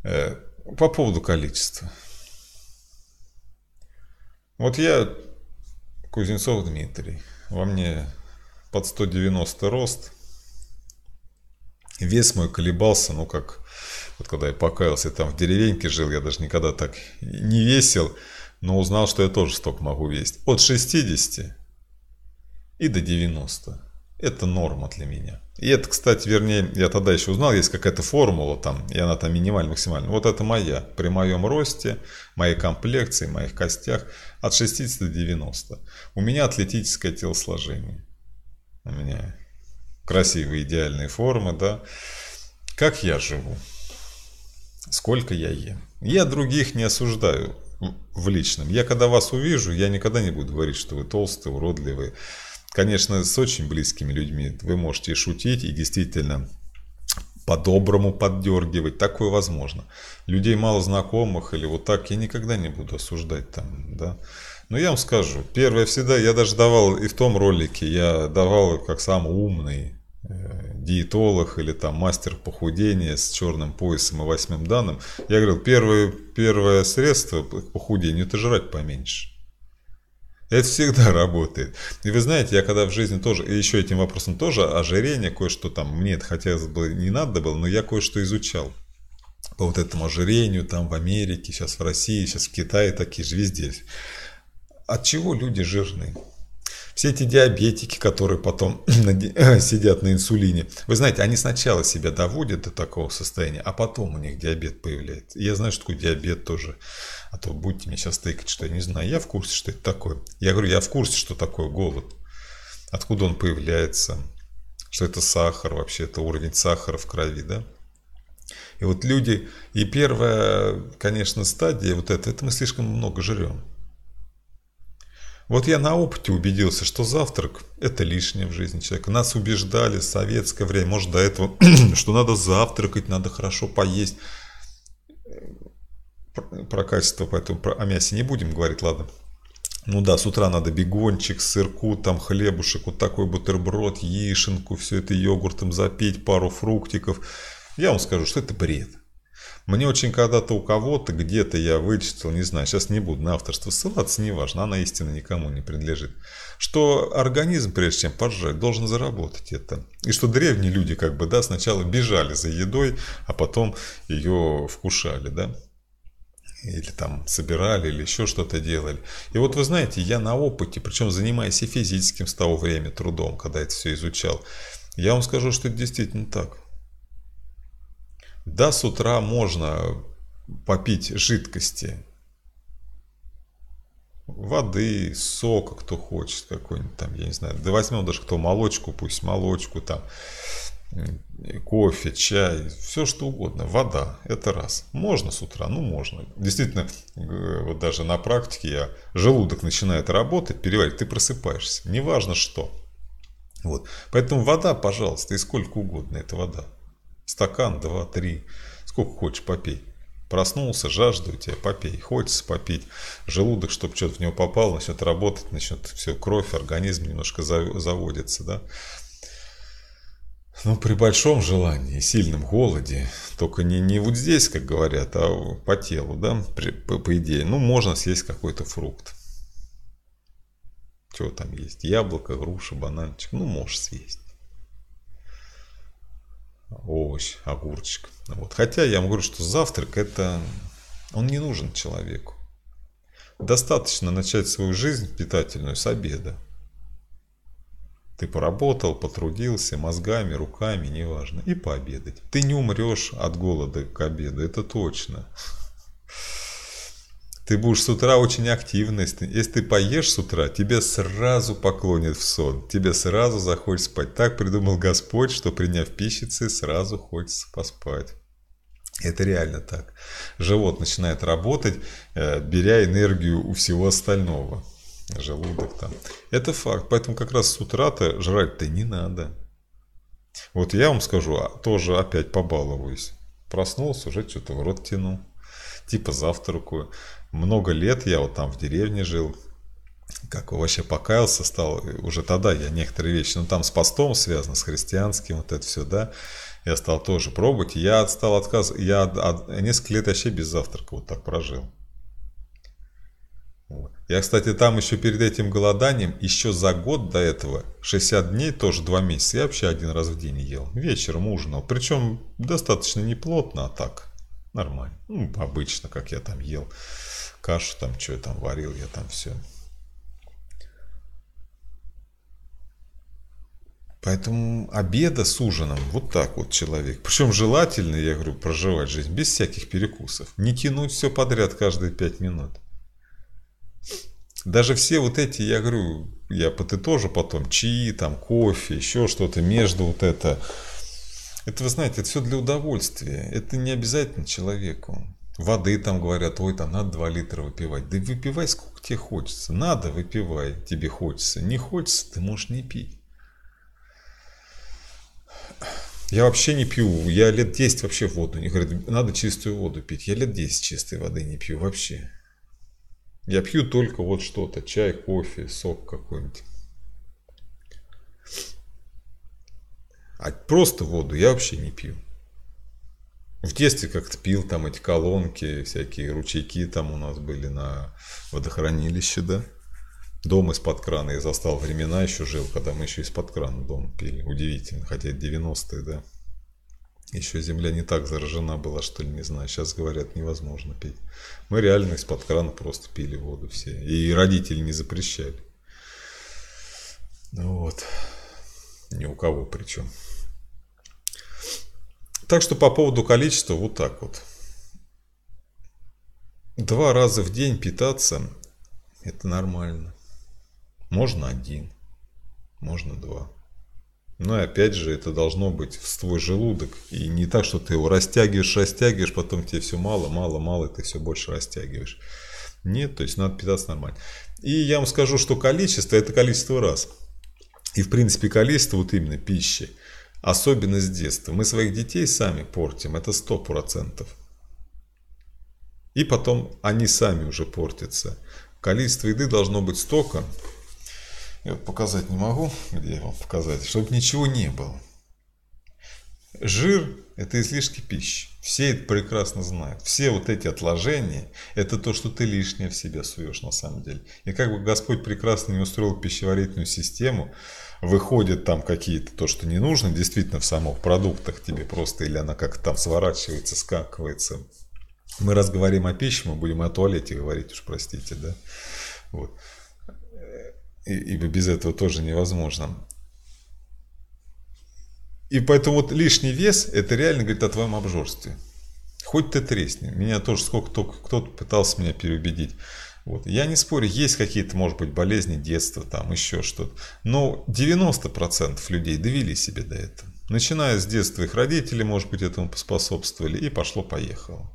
Э, по поводу количества. Вот я Кузнецов Дмитрий, во мне под 190 рост. Вес мой колебался, ну как, вот когда я покаялся, там в деревеньке жил, я даже никогда так не весил, но узнал, что я тоже столько могу весить. От 60 и до 90. Это норма для меня. И это, кстати, вернее, я тогда еще узнал, есть какая-то формула там, и она там минимальная, максимальная. Вот это моя. При моем росте, моей комплекции, моих костях от 60 до 90. У меня атлетическое телосложение у меня красивые идеальные формы, да, как я живу, сколько я ем. Я других не осуждаю в личном. Я когда вас увижу, я никогда не буду говорить, что вы толстые, уродливые. Конечно, с очень близкими людьми вы можете шутить, и действительно по-доброму поддергивать. Такое возможно. Людей мало знакомых или вот так я никогда не буду осуждать там, да. Ну я вам скажу, первое всегда, я даже давал и в том ролике, я давал как самый умный э, диетолог или там мастер похудения с черным поясом и восьмым данным. Я говорил, первое, первое средство к похудению – это жрать поменьше. Это всегда работает. И вы знаете, я когда в жизни тоже, и еще этим вопросом тоже, ожирение, кое-что там, мне это хотелось бы, не надо было, но я кое-что изучал. По вот этому ожирению там в Америке, сейчас в России, сейчас в Китае, такие же везде от чего люди жирные. Все эти диабетики, которые потом сидят на инсулине, вы знаете, они сначала себя доводят до такого состояния, а потом у них диабет появляется. Я знаю, что такое диабет тоже, а то будьте мне сейчас тыкать, что я не знаю. Я в курсе, что это такое. Я говорю, я в курсе, что такое голод, откуда он появляется, что это сахар вообще, это уровень сахара в крови, да? И вот люди, и первая, конечно, стадия вот это, это мы слишком много жрем. Вот я на опыте убедился, что завтрак – это лишнее в жизни человека. Нас убеждали в советское время, может, до этого, что надо завтракать, надо хорошо поесть. Про качество, поэтому про, о мясе не будем говорить, ладно. Ну да, с утра надо бегончик, сырку, там хлебушек, вот такой бутерброд, яишенку, все это йогуртом запить, пару фруктиков. Я вам скажу, что это бред. Мне очень когда-то у кого-то, где-то я вычитал, не знаю, сейчас не буду на авторство ссылаться, неважно, она истина никому не принадлежит, что организм, прежде чем пожрать, должен заработать это. И что древние люди как бы, да, сначала бежали за едой, а потом ее вкушали, да или там собирали, или еще что-то делали. И вот вы знаете, я на опыте, причем занимаясь и физическим с того времени трудом, когда это все изучал, я вам скажу, что это действительно так. Да, с утра можно попить жидкости. Воды, сока, кто хочет, какой-нибудь там, я не знаю. Да возьмем даже кто молочку, пусть молочку там, кофе, чай, все что угодно. Вода, это раз. Можно с утра, ну можно. Действительно, вот даже на практике я, желудок начинает работать, переваривать, ты просыпаешься. Неважно что. Вот. Поэтому вода, пожалуйста, и сколько угодно, это вода. Стакан, два, три. Сколько хочешь попей. Проснулся, жажду у тебя, попей. Хочется попить. Желудок, чтобы что-то в него попало, начнет работать, начнет все, кровь, организм немножко заводится, да. Ну, при большом желании сильном голоде, только не, не вот здесь, как говорят, а по телу, да, при, по, по идее, ну, можно съесть какой-то фрукт. Чего там есть? Яблоко, груша, бананчик. Ну, можешь съесть овощ, огурчик. Вот. Хотя я вам говорю, что завтрак это он не нужен человеку. Достаточно начать свою жизнь питательную с обеда. Ты поработал, потрудился мозгами, руками, неважно, и пообедать. Ты не умрешь от голода к обеду, это точно. Ты будешь с утра очень активный. Если ты поешь с утра, тебе сразу поклонит в сон. Тебе сразу захочет спать. Так придумал Господь, что приняв пищицы, сразу хочется поспать. Это реально так. Живот начинает работать, э, беря энергию у всего остального. Желудок там. Это факт. Поэтому как раз с утра-то жрать-то не надо. Вот я вам скажу, а, тоже опять побаловаюсь. Проснулся, уже что-то в рот тянул. Типа завтракаю много лет я вот там в деревне жил, как вообще покаялся стал, уже тогда я некоторые вещи, ну там с постом связано, с христианским, вот это все, да, я стал тоже пробовать, я стал отказ, я несколько лет вообще без завтрака вот так прожил. Я, кстати, там еще перед этим голоданием, еще за год до этого, 60 дней, тоже 2 месяца, я вообще один раз в день ел, вечером ужинал, причем достаточно неплотно, а так, нормально, ну, обычно, как я там ел кашу там, что я там варил, я там все. Поэтому обеда с ужином, вот так вот человек. Причем желательно, я говорю, проживать жизнь без всяких перекусов. Не тянуть все подряд каждые пять минут. Даже все вот эти, я говорю, я подытожу потом, чаи, там, кофе, еще что-то между вот это. Это, вы знаете, это все для удовольствия. Это не обязательно человеку. Воды там говорят, ой, там надо 2 литра выпивать. Да выпивай сколько тебе хочется. Надо, выпивай, тебе хочется. Не хочется, ты можешь не пить. Я вообще не пью. Я лет 10 вообще воду. Они говорят, надо чистую воду пить. Я лет 10 чистой воды не пью вообще. Я пью только вот что-то. Чай, кофе, сок какой-нибудь. А просто воду я вообще не пью в детстве как-то пил там эти колонки, всякие ручейки там у нас были на водохранилище, да. Дом из-под крана. Я застал времена, еще жил, когда мы еще из-под крана дом пили. Удивительно, хотя это 90-е, да. Еще земля не так заражена была, что ли, не знаю. Сейчас говорят, невозможно пить. Мы реально из-под крана просто пили воду все. И родители не запрещали. Ну Вот. Ни у кого причем. Так что по поводу количества вот так вот. Два раза в день питаться – это нормально. Можно один, можно два. Но и опять же, это должно быть в твой желудок. И не так, что ты его растягиваешь, растягиваешь, потом тебе все мало, мало, мало, и ты все больше растягиваешь. Нет, то есть надо питаться нормально. И я вам скажу, что количество – это количество раз. И в принципе количество вот именно пищи Особенно с детства. Мы своих детей сами портим, это сто процентов И потом они сами уже портятся. Количество еды должно быть столько. Я вот показать не могу, где вам показать, чтобы ничего не было. Жир – это излишки пищи. Все это прекрасно знают. Все вот эти отложения – это то, что ты лишнее в себя суешь на самом деле. И как бы Господь прекрасно не устроил пищеварительную систему, выходит там какие-то то, что не нужно, действительно в самых продуктах тебе просто, или она как-то там сворачивается, скакивается. Мы разговариваем о пище, мы будем о туалете говорить, уж простите, да. Вот. И, ибо без этого тоже невозможно. И поэтому вот лишний вес, это реально говорит о твоем обжорстве. Хоть ты тресни. Меня тоже сколько только кто-то пытался меня переубедить. Вот. Я не спорю, есть какие-то, может быть, болезни детства, там еще что-то. Но 90% людей довели себе до этого. Начиная с детства, их родители, может быть, этому поспособствовали, и пошло-поехало.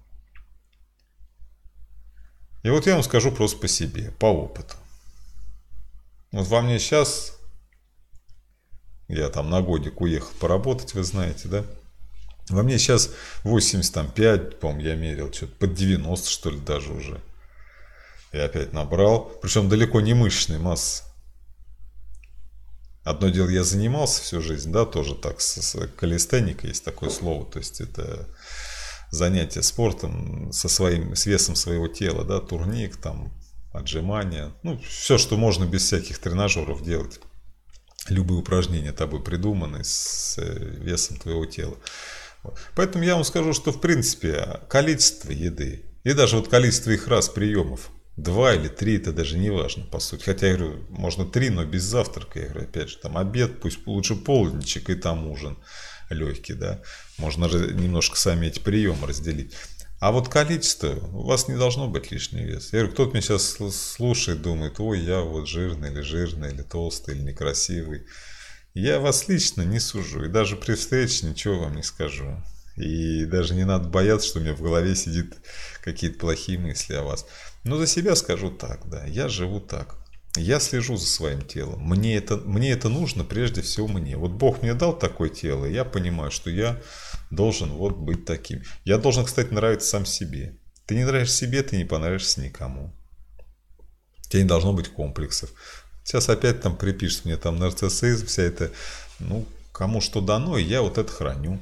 И вот я вам скажу просто по себе, по опыту. Вот во мне сейчас, я там на годик уехал поработать, вы знаете, да? Во мне сейчас 85, по-моему, я мерил, что-то под 90, что ли, даже уже. И опять набрал, причем далеко не мышечной массы. Одно дело, я занимался всю жизнь, да, тоже так, с, с калистеникой есть такое слово, то есть это занятие спортом со своим, с весом своего тела, да, турник, там, отжимания, ну, все, что можно без всяких тренажеров делать. Любые упражнения тобой придуманы с э, весом твоего тела. Поэтому я вам скажу, что в принципе количество еды и даже вот количество их раз приемов Два или три, это даже не важно, по сути. Хотя, я говорю, можно три, но без завтрака. Я говорю, опять же, там обед, пусть лучше полдничек и там ужин легкий, да. Можно же немножко сами эти приемы разделить. А вот количество, у вас не должно быть лишний вес. Я говорю, кто-то меня сейчас слушает, думает, ой, я вот жирный или жирный, или толстый, или некрасивый. Я вас лично не сужу, и даже при встрече ничего вам не скажу. И даже не надо бояться, что у меня в голове сидит какие-то плохие мысли о вас. Ну за себя скажу так, да, я живу так. Я слежу за своим телом. Мне это, мне это нужно прежде всего мне. Вот Бог мне дал такое тело, и я понимаю, что я должен вот быть таким. Я должен, кстати, нравиться сам себе. Ты не нравишься себе, ты не понравишься никому. У тебя не должно быть комплексов. Сейчас опять там припишут мне там нарциссизм, вся эта, ну, кому что дано, и я вот это храню.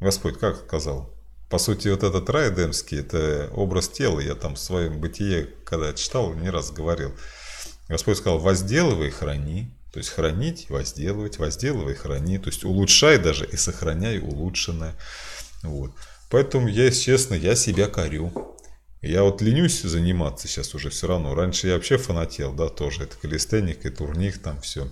Господь как сказал? По сути, вот этот рай демский, это образ тела. Я там в своем бытие, когда читал, не раз говорил. Господь сказал, возделывай, храни. То есть хранить, возделывать, возделывай, храни. То есть улучшай даже и сохраняй улучшенное. Вот. Поэтому я, если честно, я себя корю. Я вот ленюсь заниматься сейчас уже все равно. Раньше я вообще фанател, да, тоже. Это калистеник и турник там все.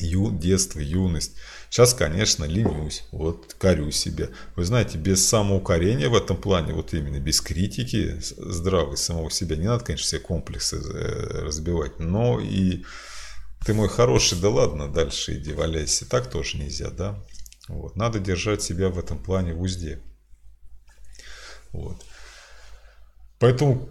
Ю, детство, юность. Сейчас, конечно, ленюсь, вот корю себя. Вы знаете, без самоукорения в этом плане, вот именно без критики здравой самого себя, не надо, конечно, все комплексы э, разбивать, но и ты мой хороший, да ладно, дальше иди валяйся, так тоже нельзя, да? Вот. Надо держать себя в этом плане в узде. Вот. Поэтому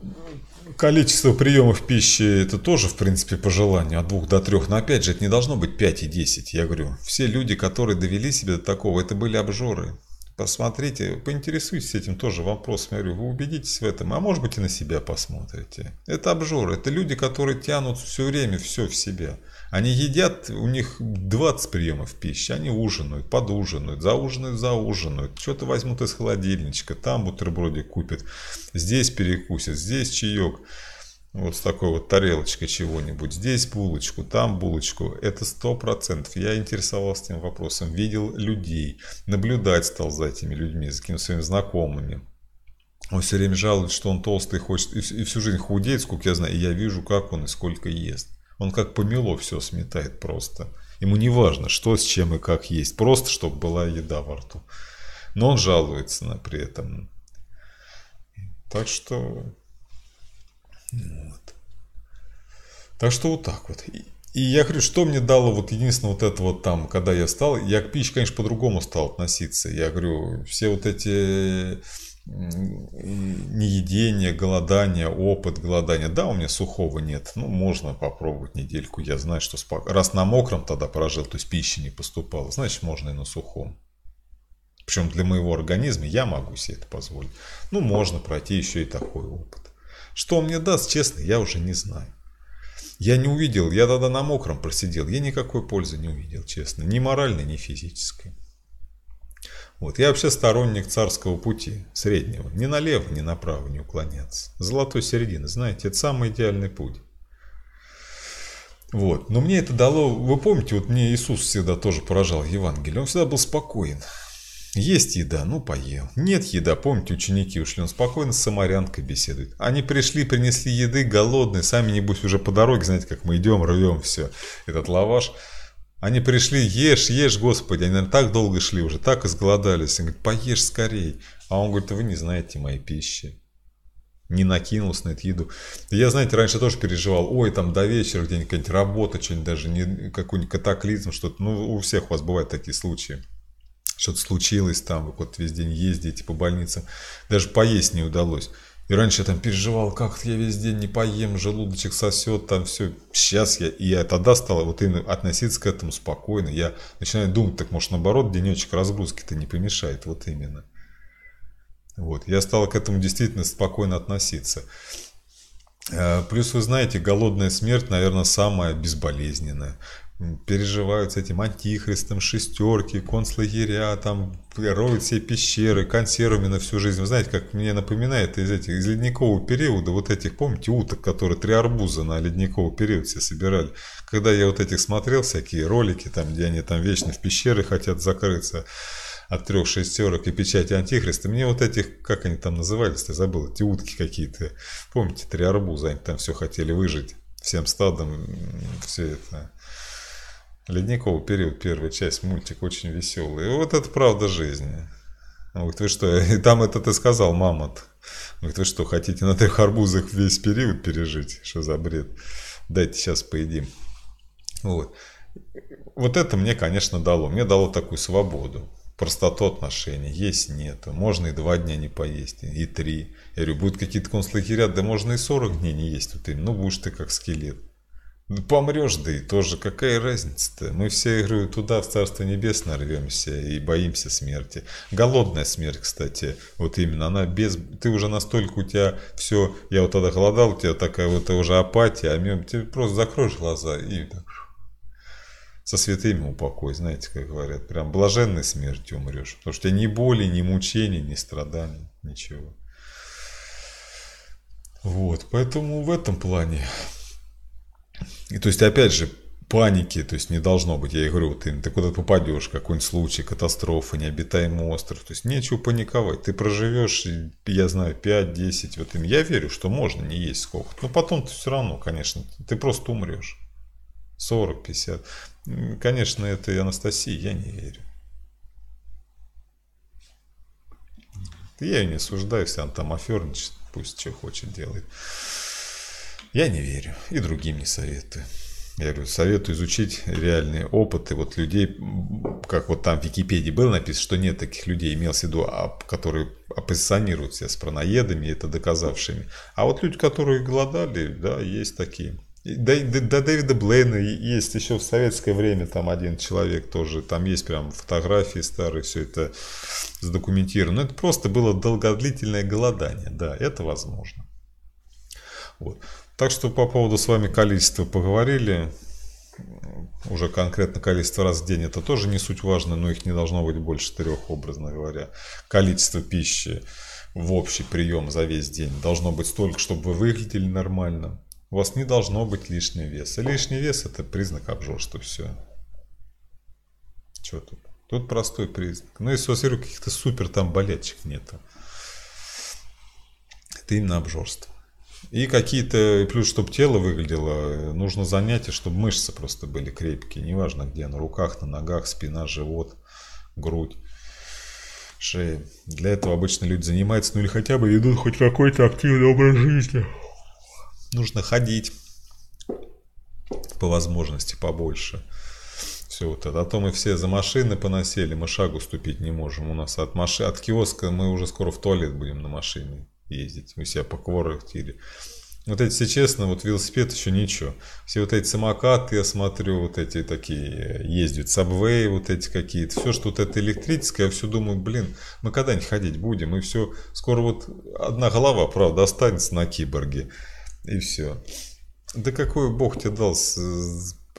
Количество приемов пищи это тоже, в принципе, пожелание от двух до трех, но опять же, это не должно быть 5 и 10, я говорю. Все люди, которые довели себя до такого, это были обжоры. Посмотрите, поинтересуйтесь этим тоже вопросом, я говорю, вы убедитесь в этом, а может быть и на себя посмотрите. Это обжоры, это люди, которые тянут все время все в себя. Они едят, у них 20 приемов пищи, они ужинают, подужинают, заужинают, заужинают, что-то возьмут из холодильничка, там бутербродик купят, здесь перекусят, здесь чаек, вот с такой вот тарелочкой чего-нибудь, здесь булочку, там булочку. Это 100%. Я интересовался этим вопросом, видел людей, наблюдать стал за этими людьми, за какими-то своими знакомыми. Он все время жалуется, что он толстый, хочет и всю жизнь худеет, сколько я знаю, и я вижу, как он и сколько ест. Он как помело все сметает просто. Ему не важно, что с чем и как есть, просто чтобы была еда во рту. Но он жалуется на при этом. Так что... Вот. Так что вот так вот. И, и я говорю, что мне дало вот единственное вот это вот там, когда я стал, я к пище, конечно, по-другому стал относиться. Я говорю, все вот эти неедение, голодание, опыт голодания. Да, у меня сухого нет. Ну, можно попробовать недельку. Я знаю, что спок... раз на мокром тогда прожил, то есть пищи не поступало, значит, можно и на сухом. Причем для моего организма я могу себе это позволить. Ну, можно пройти еще и такой опыт. Что он мне даст, честно, я уже не знаю. Я не увидел, я тогда на мокром просидел, я никакой пользы не увидел, честно. Ни моральной, ни физической. Вот, я вообще сторонник царского пути, среднего. Ни налево, ни направо не уклоняться. Золотой середины, знаете, это самый идеальный путь. Вот. Но мне это дало... Вы помните, вот мне Иисус всегда тоже поражал Евангелие. Он всегда был спокоен. Есть еда, ну поел. Нет еда, помните, ученики ушли, он спокойно с самарянкой беседует. Они пришли, принесли еды, голодные, сами небось уже по дороге, знаете, как мы идем, рвем все, этот лаваш. Они пришли, ешь, ешь, господи, они, наверное, так долго шли уже, так изголодались. Он говорит, поешь скорей. А он говорит, вы не знаете моей пищи. Не накинулся на эту еду. Я, знаете, раньше тоже переживал, ой, там до вечера где-нибудь какая-нибудь работа, что-нибудь даже, не, какой-нибудь катаклизм, что-то. Ну, у всех у вас бывают такие случаи. Что-то случилось там, вы вот весь день ездите по больницам. Даже поесть не удалось. И раньше я там переживал, как я весь день не поем, желудочек сосет, там все. Сейчас я, и я тогда стал вот именно относиться к этому спокойно. Я начинаю думать, так может наоборот, денечек разгрузки-то не помешает, вот именно. Вот, я стал к этому действительно спокойно относиться. Э, плюс вы знаете, голодная смерть, наверное, самая безболезненная переживают с этим антихристом, шестерки, концлагеря, там роют все пещеры, консервами на всю жизнь. Вы знаете, как мне напоминает из этих, из ледникового периода, вот этих, помните, уток, которые три арбуза на ледниковый период все собирали. Когда я вот этих смотрел, всякие ролики, там, где они там вечно в пещеры хотят закрыться от трех шестерок и печати антихриста. Мне вот этих, как они там назывались я забыл, эти утки какие-то. Помните, три арбуза, они там все хотели выжить всем стадом, все это Ледниковый период, первая часть, мультик очень веселый. вот это правда жизни. Он говорит, вы что, и там это ты сказал, мамот. Он говорит, вы что, хотите на трех арбузах весь период пережить? Что за бред? Дайте сейчас поедим. Вот. Вот это мне, конечно, дало. Мне дало такую свободу, простоту отношений. Есть, нет. Можно и два дня не поесть, и три. Я говорю, будут какие-то концлагеря, да можно и 40 дней не есть. Вот им. Ну, будешь ты как скелет помрешь, да и тоже, какая разница-то? Мы все, игры туда, в Царство Небесное рвемся и боимся смерти. Голодная смерть, кстати, вот именно, она без... Ты уже настолько у тебя все... Я вот тогда голодал, у тебя такая вот уже апатия, а мем... Ты просто закроешь глаза и так... Со святыми упокой, знаете, как говорят. Прям блаженной смертью умрешь. Потому что у тебя ни боли, ни мучений, ни страданий, ничего. Вот, поэтому в этом плане и то есть, опять же, паники, то есть не должно быть. Я говорю, ты, ты куда попадешь, какой-нибудь случай, катастрофа, необитаемый остров. То есть нечего паниковать. Ты проживешь, я знаю, 5-10. Вот им. я верю, что можно не есть сколько. Но потом ты все равно, конечно, ты просто умрешь. 40-50. Конечно, это и Анастасии я не верю. Я ее не осуждаю, если она там аферничает, пусть что хочет делает. Я не верю и другим не советую. Я говорю, советую изучить реальные опыты вот людей, как вот там в Википедии было написано, что нет таких людей, имел в виду, а, которые оппозиционируют себя с праноедами, это доказавшими. А вот люди, которые голодали, да, есть такие. До, Дэвида Блейна есть еще в советское время там один человек тоже, там есть прям фотографии старые, все это задокументировано. Но это просто было долгодлительное голодание, да, это возможно. Вот. Так что по поводу с вами количества поговорили. Уже конкретно количество раз в день это тоже не суть важная, но их не должно быть больше трех, образно говоря. Количество пищи в общий прием за весь день должно быть столько, чтобы вы выглядели нормально. У вас не должно быть лишний вес. И лишний вес это признак обжорства. Все. Что тут? Тут простой признак. Ну, если у вас каких-то супер там болячек нету. Это именно обжорство. И какие-то, плюс, чтобы тело выглядело, нужно занятие, чтобы мышцы просто были крепкие. Неважно где, на руках, на ногах, спина, живот, грудь, шея. Для этого обычно люди занимаются, ну или хотя бы ведут хоть какой-то активный образ жизни. Нужно ходить по возможности побольше. Все вот это. А то мы все за машины поносили, мы шагу ступить не можем. У нас от, маши... от киоска мы уже скоро в туалет будем на машине ездить. Мы себя по квартире. Вот эти, если честно, вот велосипед еще ничего. Все вот эти самокаты, я смотрю, вот эти такие э, ездят, сабвей вот эти какие-то. Все, что вот это электрическое, я все думаю, блин, мы когда-нибудь ходить будем. И все, скоро вот одна голова, правда, останется на киборге. И все. Да какой бог тебе дал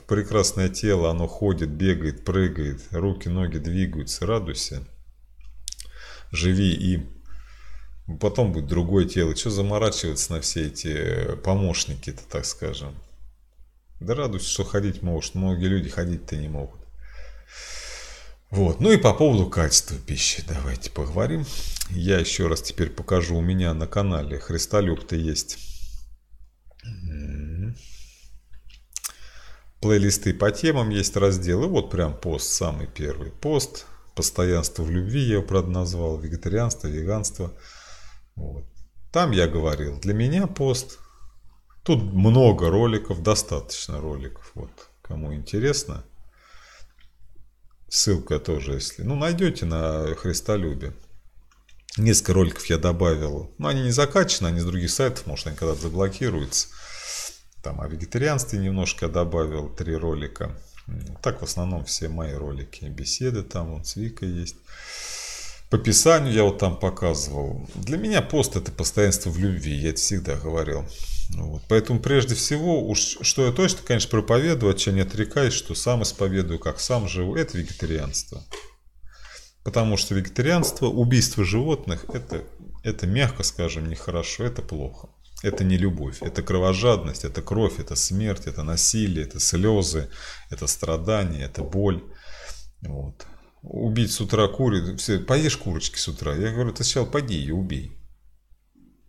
прекрасное тело, оно ходит, бегает, прыгает, руки, ноги двигаются, радуйся. Живи им. Потом будет другое тело. Что заморачиваться на все эти э, помощники-то, так скажем? Да радуйся, что ходить можешь. Многие люди ходить-то не могут. Вот. Ну и по поводу качества пищи давайте поговорим. Я еще раз теперь покажу. У меня на канале Христолюб-то есть м-м-м. плейлисты по темам, есть разделы. Вот прям пост, самый первый пост. Постоянство в любви, я его, правда, назвал. Вегетарианство, веганство. Веганство вот. Там я говорил, для меня пост. Тут много роликов, достаточно роликов. Вот, кому интересно. Ссылка тоже, если... Ну, найдете на Христолюбе. Несколько роликов я добавил. Но ну, они не закачаны, они с других сайтов, может, они когда-то заблокируются. Там о вегетарианстве немножко добавил, три ролика. Так в основном все мои ролики. Беседы там, вон с Викой есть. По писанию я вот там показывал. Для меня пост это постоянство в любви, я это всегда говорил. Ну вот. Поэтому прежде всего, уж что я точно, конечно, проповедую, от не отрекаюсь, что сам исповедую, как сам живу, это вегетарианство. Потому что вегетарианство, убийство животных, это, это мягко скажем, нехорошо, это плохо. Это не любовь, это кровожадность, это кровь, это смерть, это насилие, это слезы, это страдания, это боль. Вот убить с утра кури, все, поешь курочки с утра. Я говорю, ты сначала пойди ее убей.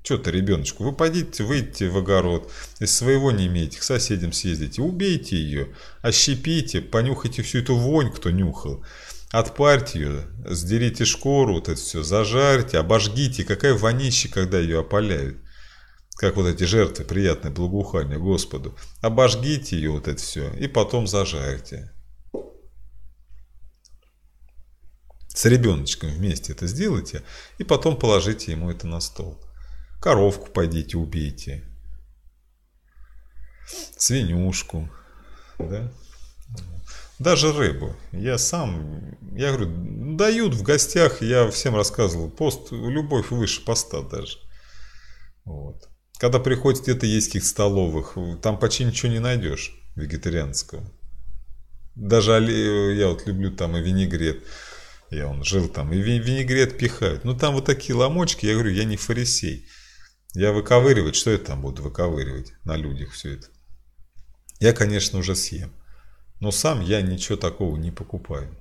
Че ты, ребеночку, вы пойдите, выйдите в огород, из своего не имеете, к соседям съездите, убейте ее, ощипите, понюхайте всю эту вонь, кто нюхал, отпарьте ее, сдерите шкуру, вот это все, зажарьте, обожгите, какая вонище, когда ее опаляют. Как вот эти жертвы, приятное благоухание Господу. Обожгите ее вот это все и потом зажарьте. с ребеночком вместе это сделайте, и потом положите ему это на стол. Коровку пойдите убейте, свинюшку, да? даже рыбу. Я сам, я говорю, дают в гостях, я всем рассказывал, пост, любовь выше поста даже. Вот. Когда приходит где-то есть каких столовых, там почти ничего не найдешь вегетарианского. Даже я вот люблю там и винегрет. Я он жил там, и винегрет пихают. Ну там вот такие ломочки, я говорю, я не фарисей. Я выковыривать, что я там буду выковыривать на людях все это. Я, конечно, уже съем. Но сам я ничего такого не покупаю.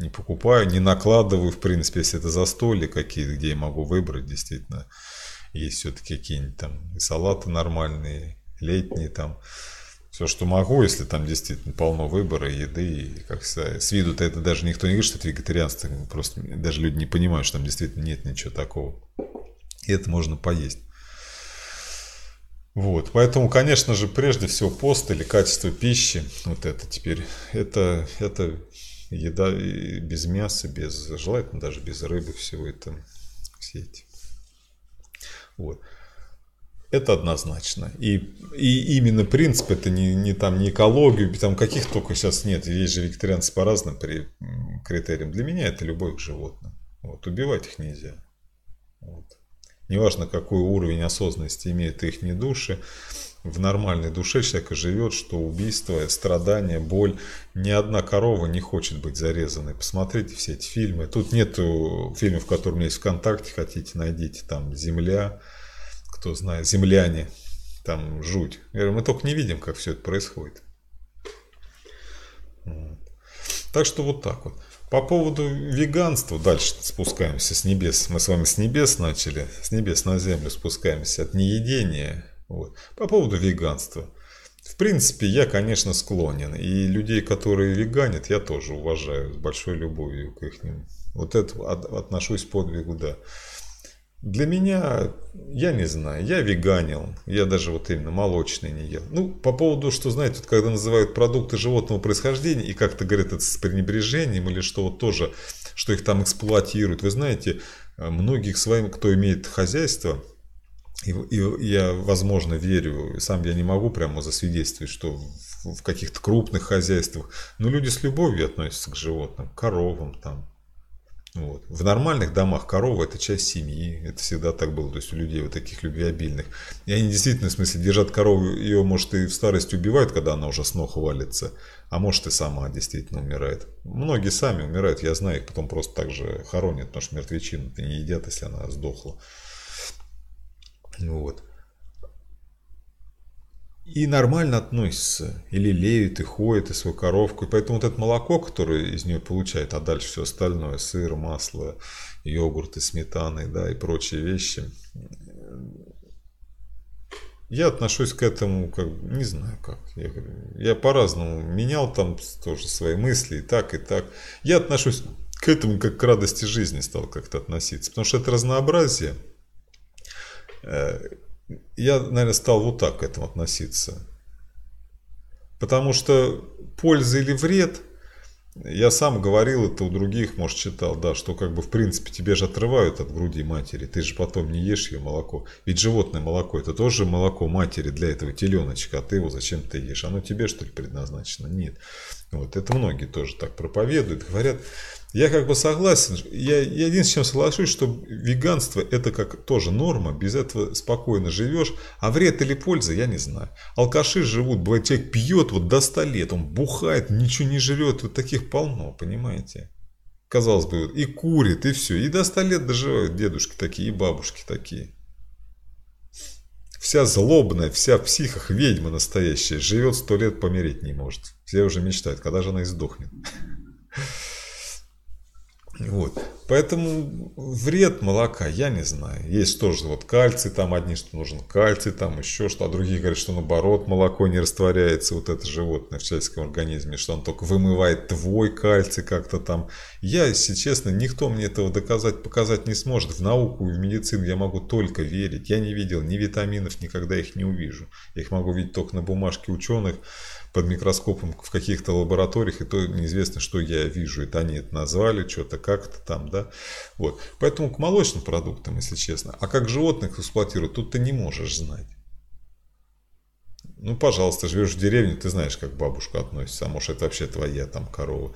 Не покупаю, не накладываю, в принципе, если это застолье какие-то, где я могу выбрать, действительно. Есть все-таки какие-нибудь там и салаты нормальные, летние там все, что могу, если там действительно полно выбора, еды. И, как всегда, с виду-то это даже никто не говорит, что это вегетарианство. Просто даже люди не понимают, что там действительно нет ничего такого. И это можно поесть. Вот, поэтому, конечно же, прежде всего пост или качество пищи, вот это теперь, это, это еда без мяса, без, желательно даже без рыбы, всего это, все эти. Вот. Это однозначно. И, и именно принцип, это не, не, там, не экологию, там каких только сейчас нет. Есть же вегетарианцы по разным при, критериям. Для меня это любовь к животным. Вот, убивать их нельзя. Вот. Неважно, какой уровень осознанности имеют их не души, в нормальной душе человека живет, что убийство, страдание, боль. Ни одна корова не хочет быть зарезанной. Посмотрите все эти фильмы. Тут нету фильмов, которые у меня есть ВКонтакте, хотите, найдите там «Земля», кто знает, земляне, там жуть. Я говорю, мы только не видим, как все это происходит. Так что вот так вот. По поводу веганства, дальше спускаемся с небес. Мы с вами с небес начали, с небес на землю спускаемся от неедения. Вот. По поводу веганства. В принципе, я, конечно, склонен. И людей, которые веганят, я тоже уважаю с большой любовью к их. ним. Вот это отношусь подвигу, да. Для меня, я не знаю, я веганил, я даже вот именно молочный не ел. Ну, по поводу, что, знаете, вот когда называют продукты животного происхождения, и как-то говорят это с пренебрежением, или что вот тоже, что их там эксплуатируют. Вы знаете, э, многих своим, кто имеет хозяйство, и, и я, возможно, верю, сам я не могу прямо засвидетельствовать, что в, в каких-то крупных хозяйствах, но люди с любовью относятся к животным, к коровам, там, вот. В нормальных домах корова это часть семьи, это всегда так было, то есть у людей вот таких любвеобильных. И они действительно, в смысле, держат корову, ее, может, и в старости убивают, когда она уже с ног валится, а может и сама действительно умирает. Многие сами умирают, я знаю, их потом просто так же хоронят, потому что мертвечину не едят, если она сдохла. Вот и нормально относится и лелеют, и ходят, и свою коровку. И поэтому вот это молоко, которое из нее получает, а дальше все остальное, сыр, масло, йогурты, сметаны, да, и прочие вещи, э, я отношусь к этому, как не знаю как. Я, я по-разному менял там тоже свои мысли, и так, и так. Я отношусь к этому как к радости жизни стал как-то относиться, потому что это разнообразие э, я, наверное, стал вот так к этому относиться. Потому что польза или вред, я сам говорил это у других, может, читал, да, что как бы в принципе тебе же отрывают от груди матери, ты же потом не ешь ее молоко. Ведь животное молоко это тоже молоко матери для этого теленочка, а ты его зачем ты ешь? Оно тебе что ли предназначено? Нет. Вот это многие тоже так проповедуют, говорят, я как бы согласен, я, я единственное, чем соглашусь, что веганство это как тоже норма, без этого спокойно живешь, а вред или польза я не знаю. Алкаши живут, бывает человек пьет вот до 100 лет, он бухает, ничего не жрет, вот таких полно, понимаете? Казалось бы, и курит, и все, и до 100 лет доживают дедушки такие, и бабушки такие. Вся злобная, вся в психах ведьма настоящая, живет сто лет, помереть не может. Все уже мечтают, когда же она издохнет. Вот. Поэтому вред молока, я не знаю. Есть тоже вот кальций, там одни, что нужен кальций, там еще что, а другие говорят, что наоборот молоко не растворяется, вот это животное в человеческом организме, что он только вымывает твой кальций как-то там. Я, если честно, никто мне этого доказать, показать не сможет. В науку и в медицину я могу только верить. Я не видел ни витаминов, никогда их не увижу. Я их могу видеть только на бумажке ученых, под микроскопом в каких-то лабораториях, и то неизвестно, что я вижу. Это они это назвали, что-то как-то там, да. Вот. Поэтому к молочным продуктам, если честно. А как животных эксплуатируют, тут ты не можешь знать. Ну, пожалуйста, живешь в деревне, ты знаешь, как бабушка относится. А может, это вообще твоя там корова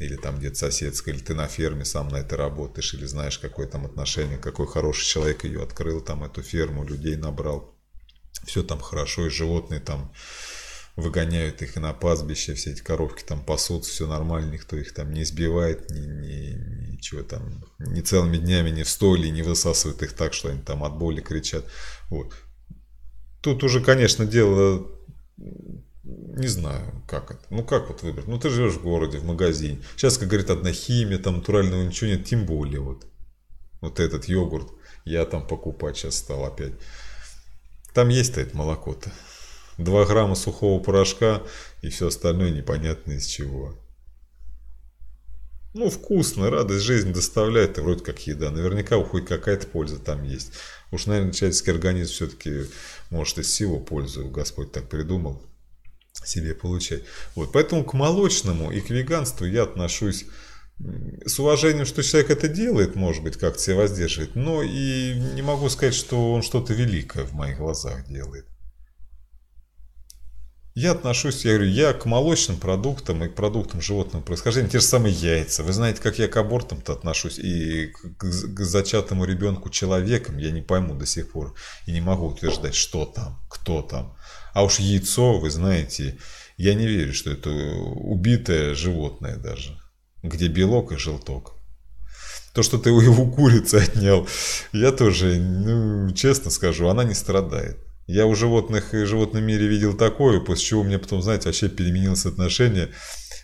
или там где-то соседская, или ты на ферме сам на это работаешь, или знаешь, какое там отношение, какой хороший человек ее открыл, там эту ферму, людей набрал, все там хорошо, и животные там выгоняют их на пастбище, все эти коровки там пасут, все нормально, никто их там не избивает, ни, ни, ничего там, не целыми днями не в стойле, не высасывает их так, что они там от боли кричат. Вот. Тут уже, конечно, дело не знаю, как это. Ну, как вот выбрать? Ну, ты живешь в городе, в магазине. Сейчас, как говорит, одна химия, там натурального ничего нет, тем более вот. Вот этот йогурт я там покупать сейчас стал опять. Там есть-то это молоко-то. 2 грамма сухого порошка и все остальное непонятно из чего. Ну, вкусно, радость жизни доставляет, вроде как еда. Наверняка хоть какая-то польза там есть. Уж, наверное, человеческий организм все-таки может из всего пользу, Господь так придумал, себе получать. Вот, поэтому к молочному и к веганству я отношусь с уважением, что человек это делает, может быть, как-то себя воздерживает, но и не могу сказать, что он что-то великое в моих глазах делает. Я отношусь, я говорю, я к молочным продуктам и к продуктам животного происхождения, те же самые яйца. Вы знаете, как я к абортам-то отношусь и к, зачатому ребенку человеком, я не пойму до сих пор и не могу утверждать, что там, кто там. А уж яйцо, вы знаете, я не верю, что это убитое животное даже, где белок и желток. То, что ты у его курицы отнял, я тоже, ну, честно скажу, она не страдает. Я у животных и э, в животном мире видел такое, после чего у меня потом, знаете, вообще переменилось отношение,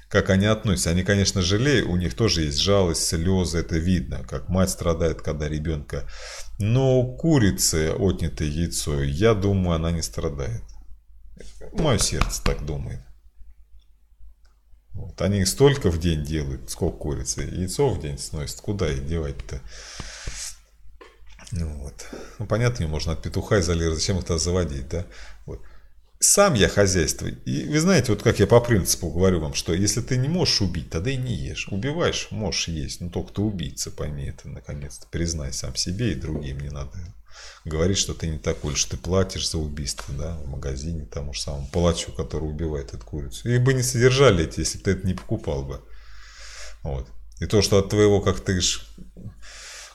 как они относятся. Они, конечно, жалеют, у них тоже есть жалость, слезы, это видно, как мать страдает, когда ребенка. Но у курицы отнятое яйцо, я думаю, она не страдает. Мое сердце так думает. Вот. Они столько в день делают, сколько курицы, яйцо в день сносят, куда их девать-то? Ну вот. Ну, понятно, ее можно от петуха изолировать, зачем их тогда заводить, да? Вот. Сам я хозяйство. И вы знаете, вот как я по принципу говорю вам, что если ты не можешь убить, тогда и не ешь. Убиваешь, можешь есть, но только ты убийца, пойми это, наконец-то. Признай сам себе и другим, не надо Говорит, что ты не такой, что ты платишь за убийство, да, в магазине там уж самому палачу, который убивает эту курицу. Их бы не содержали эти, если бы ты это не покупал бы. Вот. И то, что от твоего, как ты ж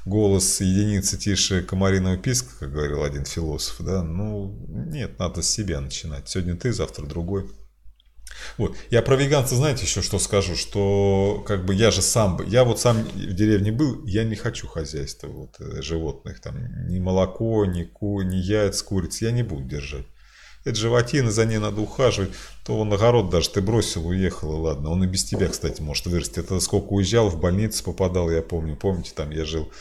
голос единицы тише комариного писка, как говорил один философ, да, ну, нет, надо с себя начинать. Сегодня ты, завтра другой. Вот. Я про веганца, знаете, еще что скажу, что как бы я же сам, я вот сам в деревне был, я не хочу хозяйства вот, э, животных, там, ни молоко, ни, ку, ни яйц, куриц, я не буду держать. Это животина, за ней надо ухаживать. То он огород даже ты бросил, уехал, и ладно. Он и без тебя, кстати, может вырасти. Это сколько уезжал, в больницу попадал, я помню. Помните, там я жил.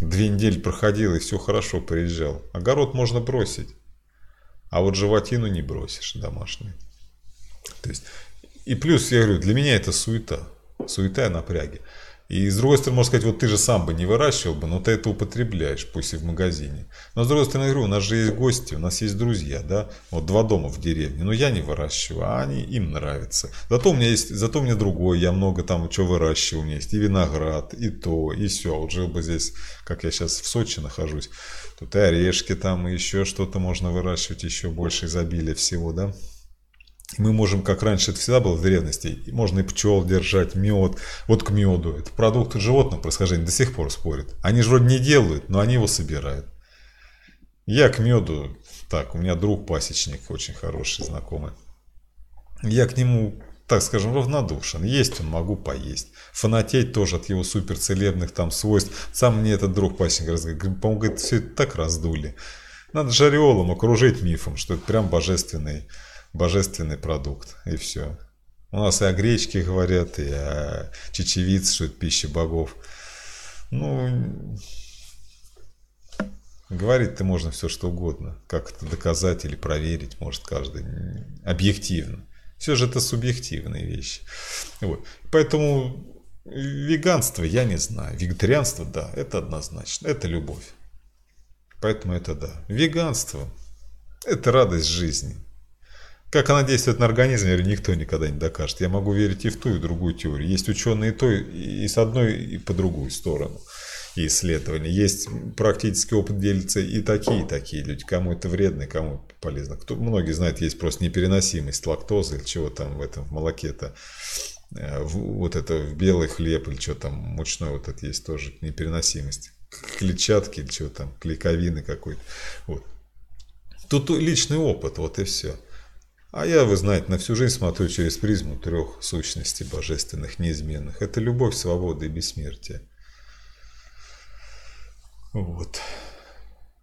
Две недели проходил, и все хорошо, приезжал. Огород можно бросить. А вот животину не бросишь домашнюю. То есть, и плюс, я говорю, для меня это суета. Суета и напряги. И с другой стороны, можно сказать, вот ты же сам бы не выращивал бы, но ты это употребляешь, пусть и в магазине. Но с другой стороны, я говорю, у нас же есть гости, у нас есть друзья, да, вот два дома в деревне, но я не выращиваю, а они, им нравятся. Зато у меня есть, зато у меня другой, я много там чего выращиваю, у меня есть и виноград, и то, и все. Вот жил бы здесь, как я сейчас в Сочи нахожусь, тут и орешки там, и еще что-то можно выращивать, еще больше изобилия всего, да мы можем, как раньше это всегда было в древности, можно и пчел держать, мед. Вот к меду. Это продукты животного происхождения до сих пор спорят. Они же вроде не делают, но они его собирают. Я к меду, так, у меня друг пасечник, очень хороший, знакомый. Я к нему, так скажем, равнодушен. Есть он, могу поесть. Фанатеть тоже от его суперцелебных там свойств. Сам мне этот друг пасечник говорит, по-моему, говорит, все это так раздули. Надо жареолом окружить мифом, что это прям божественный божественный продукт, и все. У нас и о гречке говорят, и о чечевице, что это пища богов. Ну, говорить-то можно все что угодно. Как это доказать или проверить может каждый объективно. Все же это субъективные вещи. Вот. Поэтому веганство я не знаю. Вегетарианство, да, это однозначно. Это любовь. Поэтому это да. Веганство – это радость жизни. Как она действует на организм, я говорю, никто никогда не докажет. Я могу верить и в ту, и в другую теорию. Есть ученые и то, и с одной, и по другую сторону и исследования. Есть практический опыт делится и такие, и такие люди. Кому это вредно, кому полезно. Кто, многие знают, есть просто непереносимость лактозы или чего там в этом в молоке-то. Э, вот это в белый хлеб или что там, мучной вот это есть тоже непереносимость. Клетчатки или чего там, клейковины какой-то. Вот. Тут личный опыт, вот и все. А я, вы знаете, на всю жизнь смотрю через призму трех сущностей божественных, неизменных. Это любовь, свобода и бессмертие. Вот.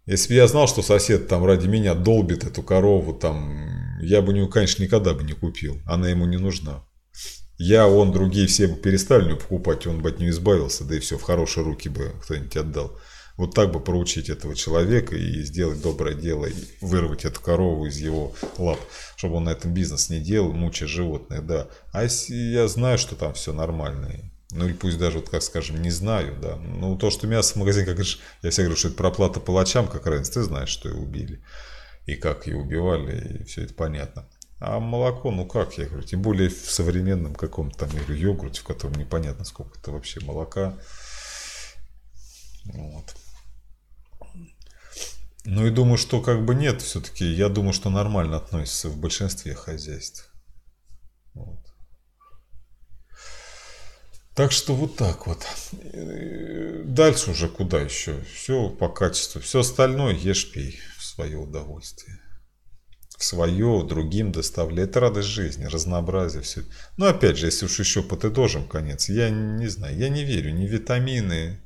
Если бы я знал, что сосед там ради меня долбит эту корову, там, я бы у него, конечно, никогда бы не купил. Она ему не нужна. Я, он, другие все бы перестали ее покупать, он бы от нее избавился, да и все, в хорошие руки бы кто-нибудь отдал. Вот так бы проучить этого человека и сделать доброе дело, и вырвать эту корову из его лап, чтобы он на этом бизнес не делал, мучая животных, да. А если я знаю, что там все нормально, ну или пусть даже, вот как скажем, не знаю, да. Ну то, что мясо в магазине, как говоришь, я всегда говорю, что это проплата палачам, как разница, ты знаешь, что его убили. И как ее убивали, и все это понятно. А молоко, ну как, я говорю, тем более в современном каком-то там, я говорю, йогурте, в котором непонятно сколько это вообще молока. Вот. Ну и думаю, что как бы нет, все-таки я думаю, что нормально относится в большинстве хозяйств. Вот. Так что вот так вот. Дальше уже куда еще? Все по качеству. Все остальное ешь, пей в свое удовольствие. В свое другим доставляй. Это радость жизни, разнообразие все. Но опять же, если уж еще по ты конец, я не знаю, я не верю ни витамины,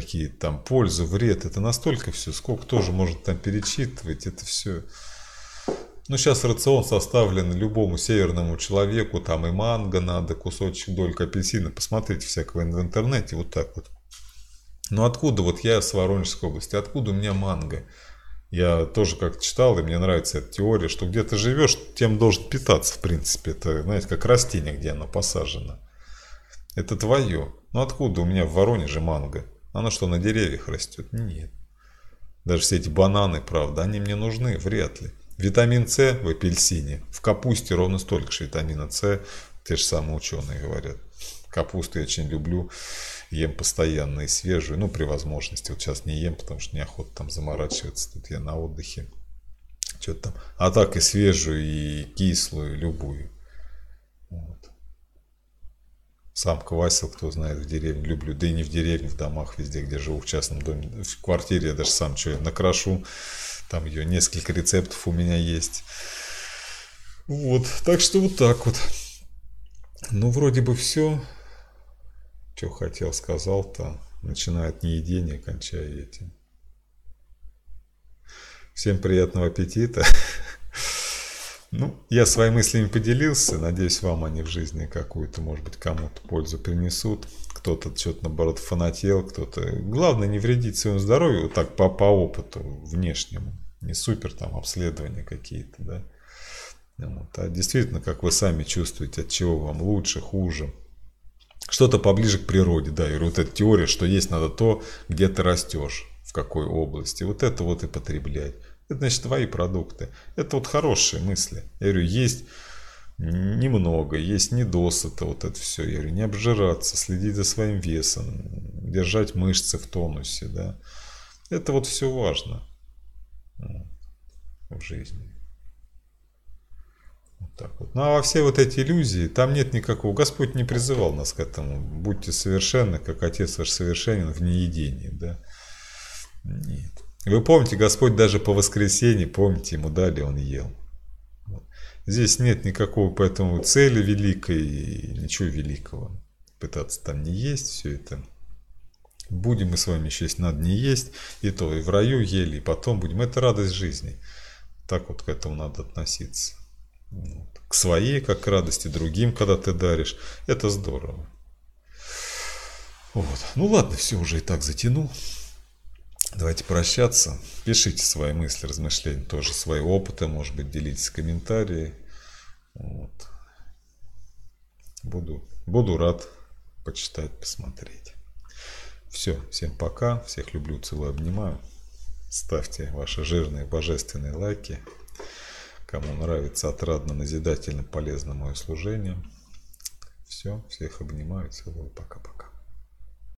какие там пользу, вред, это настолько все, сколько тоже может там перечитывать, это все. Ну, сейчас рацион составлен любому северному человеку, там и манго надо, кусочек, долька апельсина, посмотрите всякого в интернете, вот так вот. Но ну, откуда, вот я с Воронежской области, откуда у меня манго? Я тоже как читал, и мне нравится эта теория, что где ты живешь, тем должен питаться, в принципе. Это, знаете, как растение, где оно посажено. Это твое. Но ну, откуда у меня в Воронеже манго? Она что, на деревьях растет? Нет. Даже все эти бананы, правда, они мне нужны? Вряд ли. Витамин С в апельсине, в капусте ровно столько же витамина С, те же самые ученые говорят. Капусту я очень люблю, ем постоянно и свежую, ну, при возможности. Вот сейчас не ем, потому что неохота там заморачиваться, тут я на отдыхе. Что-то там. А так и свежую, и кислую, любую. Сам квасил, кто знает, в деревне. Люблю, да и не в деревне, в домах, везде, где живу, в частном доме. В квартире я даже сам что накрошу. Там ее несколько рецептов у меня есть. Вот, так что вот так вот. Ну, вроде бы все. Что хотел, сказал-то. Начиная от неедения, кончая этим. Всем приятного аппетита. Ну, я своими мыслями поделился. Надеюсь, вам они в жизни какую-то, может быть, кому-то пользу принесут. Кто-то что-то, наоборот, фанател, кто-то... Главное, не вредить своему здоровью, так по, по опыту внешнему. Не супер там обследования какие-то, да. Вот. А действительно, как вы сами чувствуете, от чего вам лучше, хуже. Что-то поближе к природе, да. И вот эта теория, что есть надо то, где ты растешь, в какой области. Вот это вот и потреблять. Это значит твои продукты. Это вот хорошие мысли. Я говорю, есть немного, есть недосыта вот это все. Я говорю, не обжираться, следить за своим весом, держать мышцы в тонусе, да. Это вот все важно ну, в жизни. Вот так вот. Ну а во все вот эти иллюзии, там нет никакого. Господь не призывал нас к этому. Будьте совершенны, как Отец ваш совершенен в неедении, да. Нет. Вы помните, Господь даже по воскресенье, помните, ему дали, он ел. Здесь нет никакого поэтому цели великой, ничего великого. Пытаться там не есть все это. Будем мы с вами еще есть, надо не есть, и то, и в раю ели, и потом будем. Это радость жизни. Так вот к этому надо относиться. Вот. К своей, как к радости, другим, когда ты даришь. Это здорово. Вот. Ну ладно, все уже и так затянул. Давайте прощаться. Пишите свои мысли, размышления, тоже свои опыты, может быть, делитесь комментарии. Вот. Буду, буду рад почитать, посмотреть. Все, всем пока, всех люблю, целую, обнимаю. Ставьте ваши жирные божественные лайки. Кому нравится отрадно, назидательно, полезно мое служение. Все, всех обнимаю, целую, пока-пока.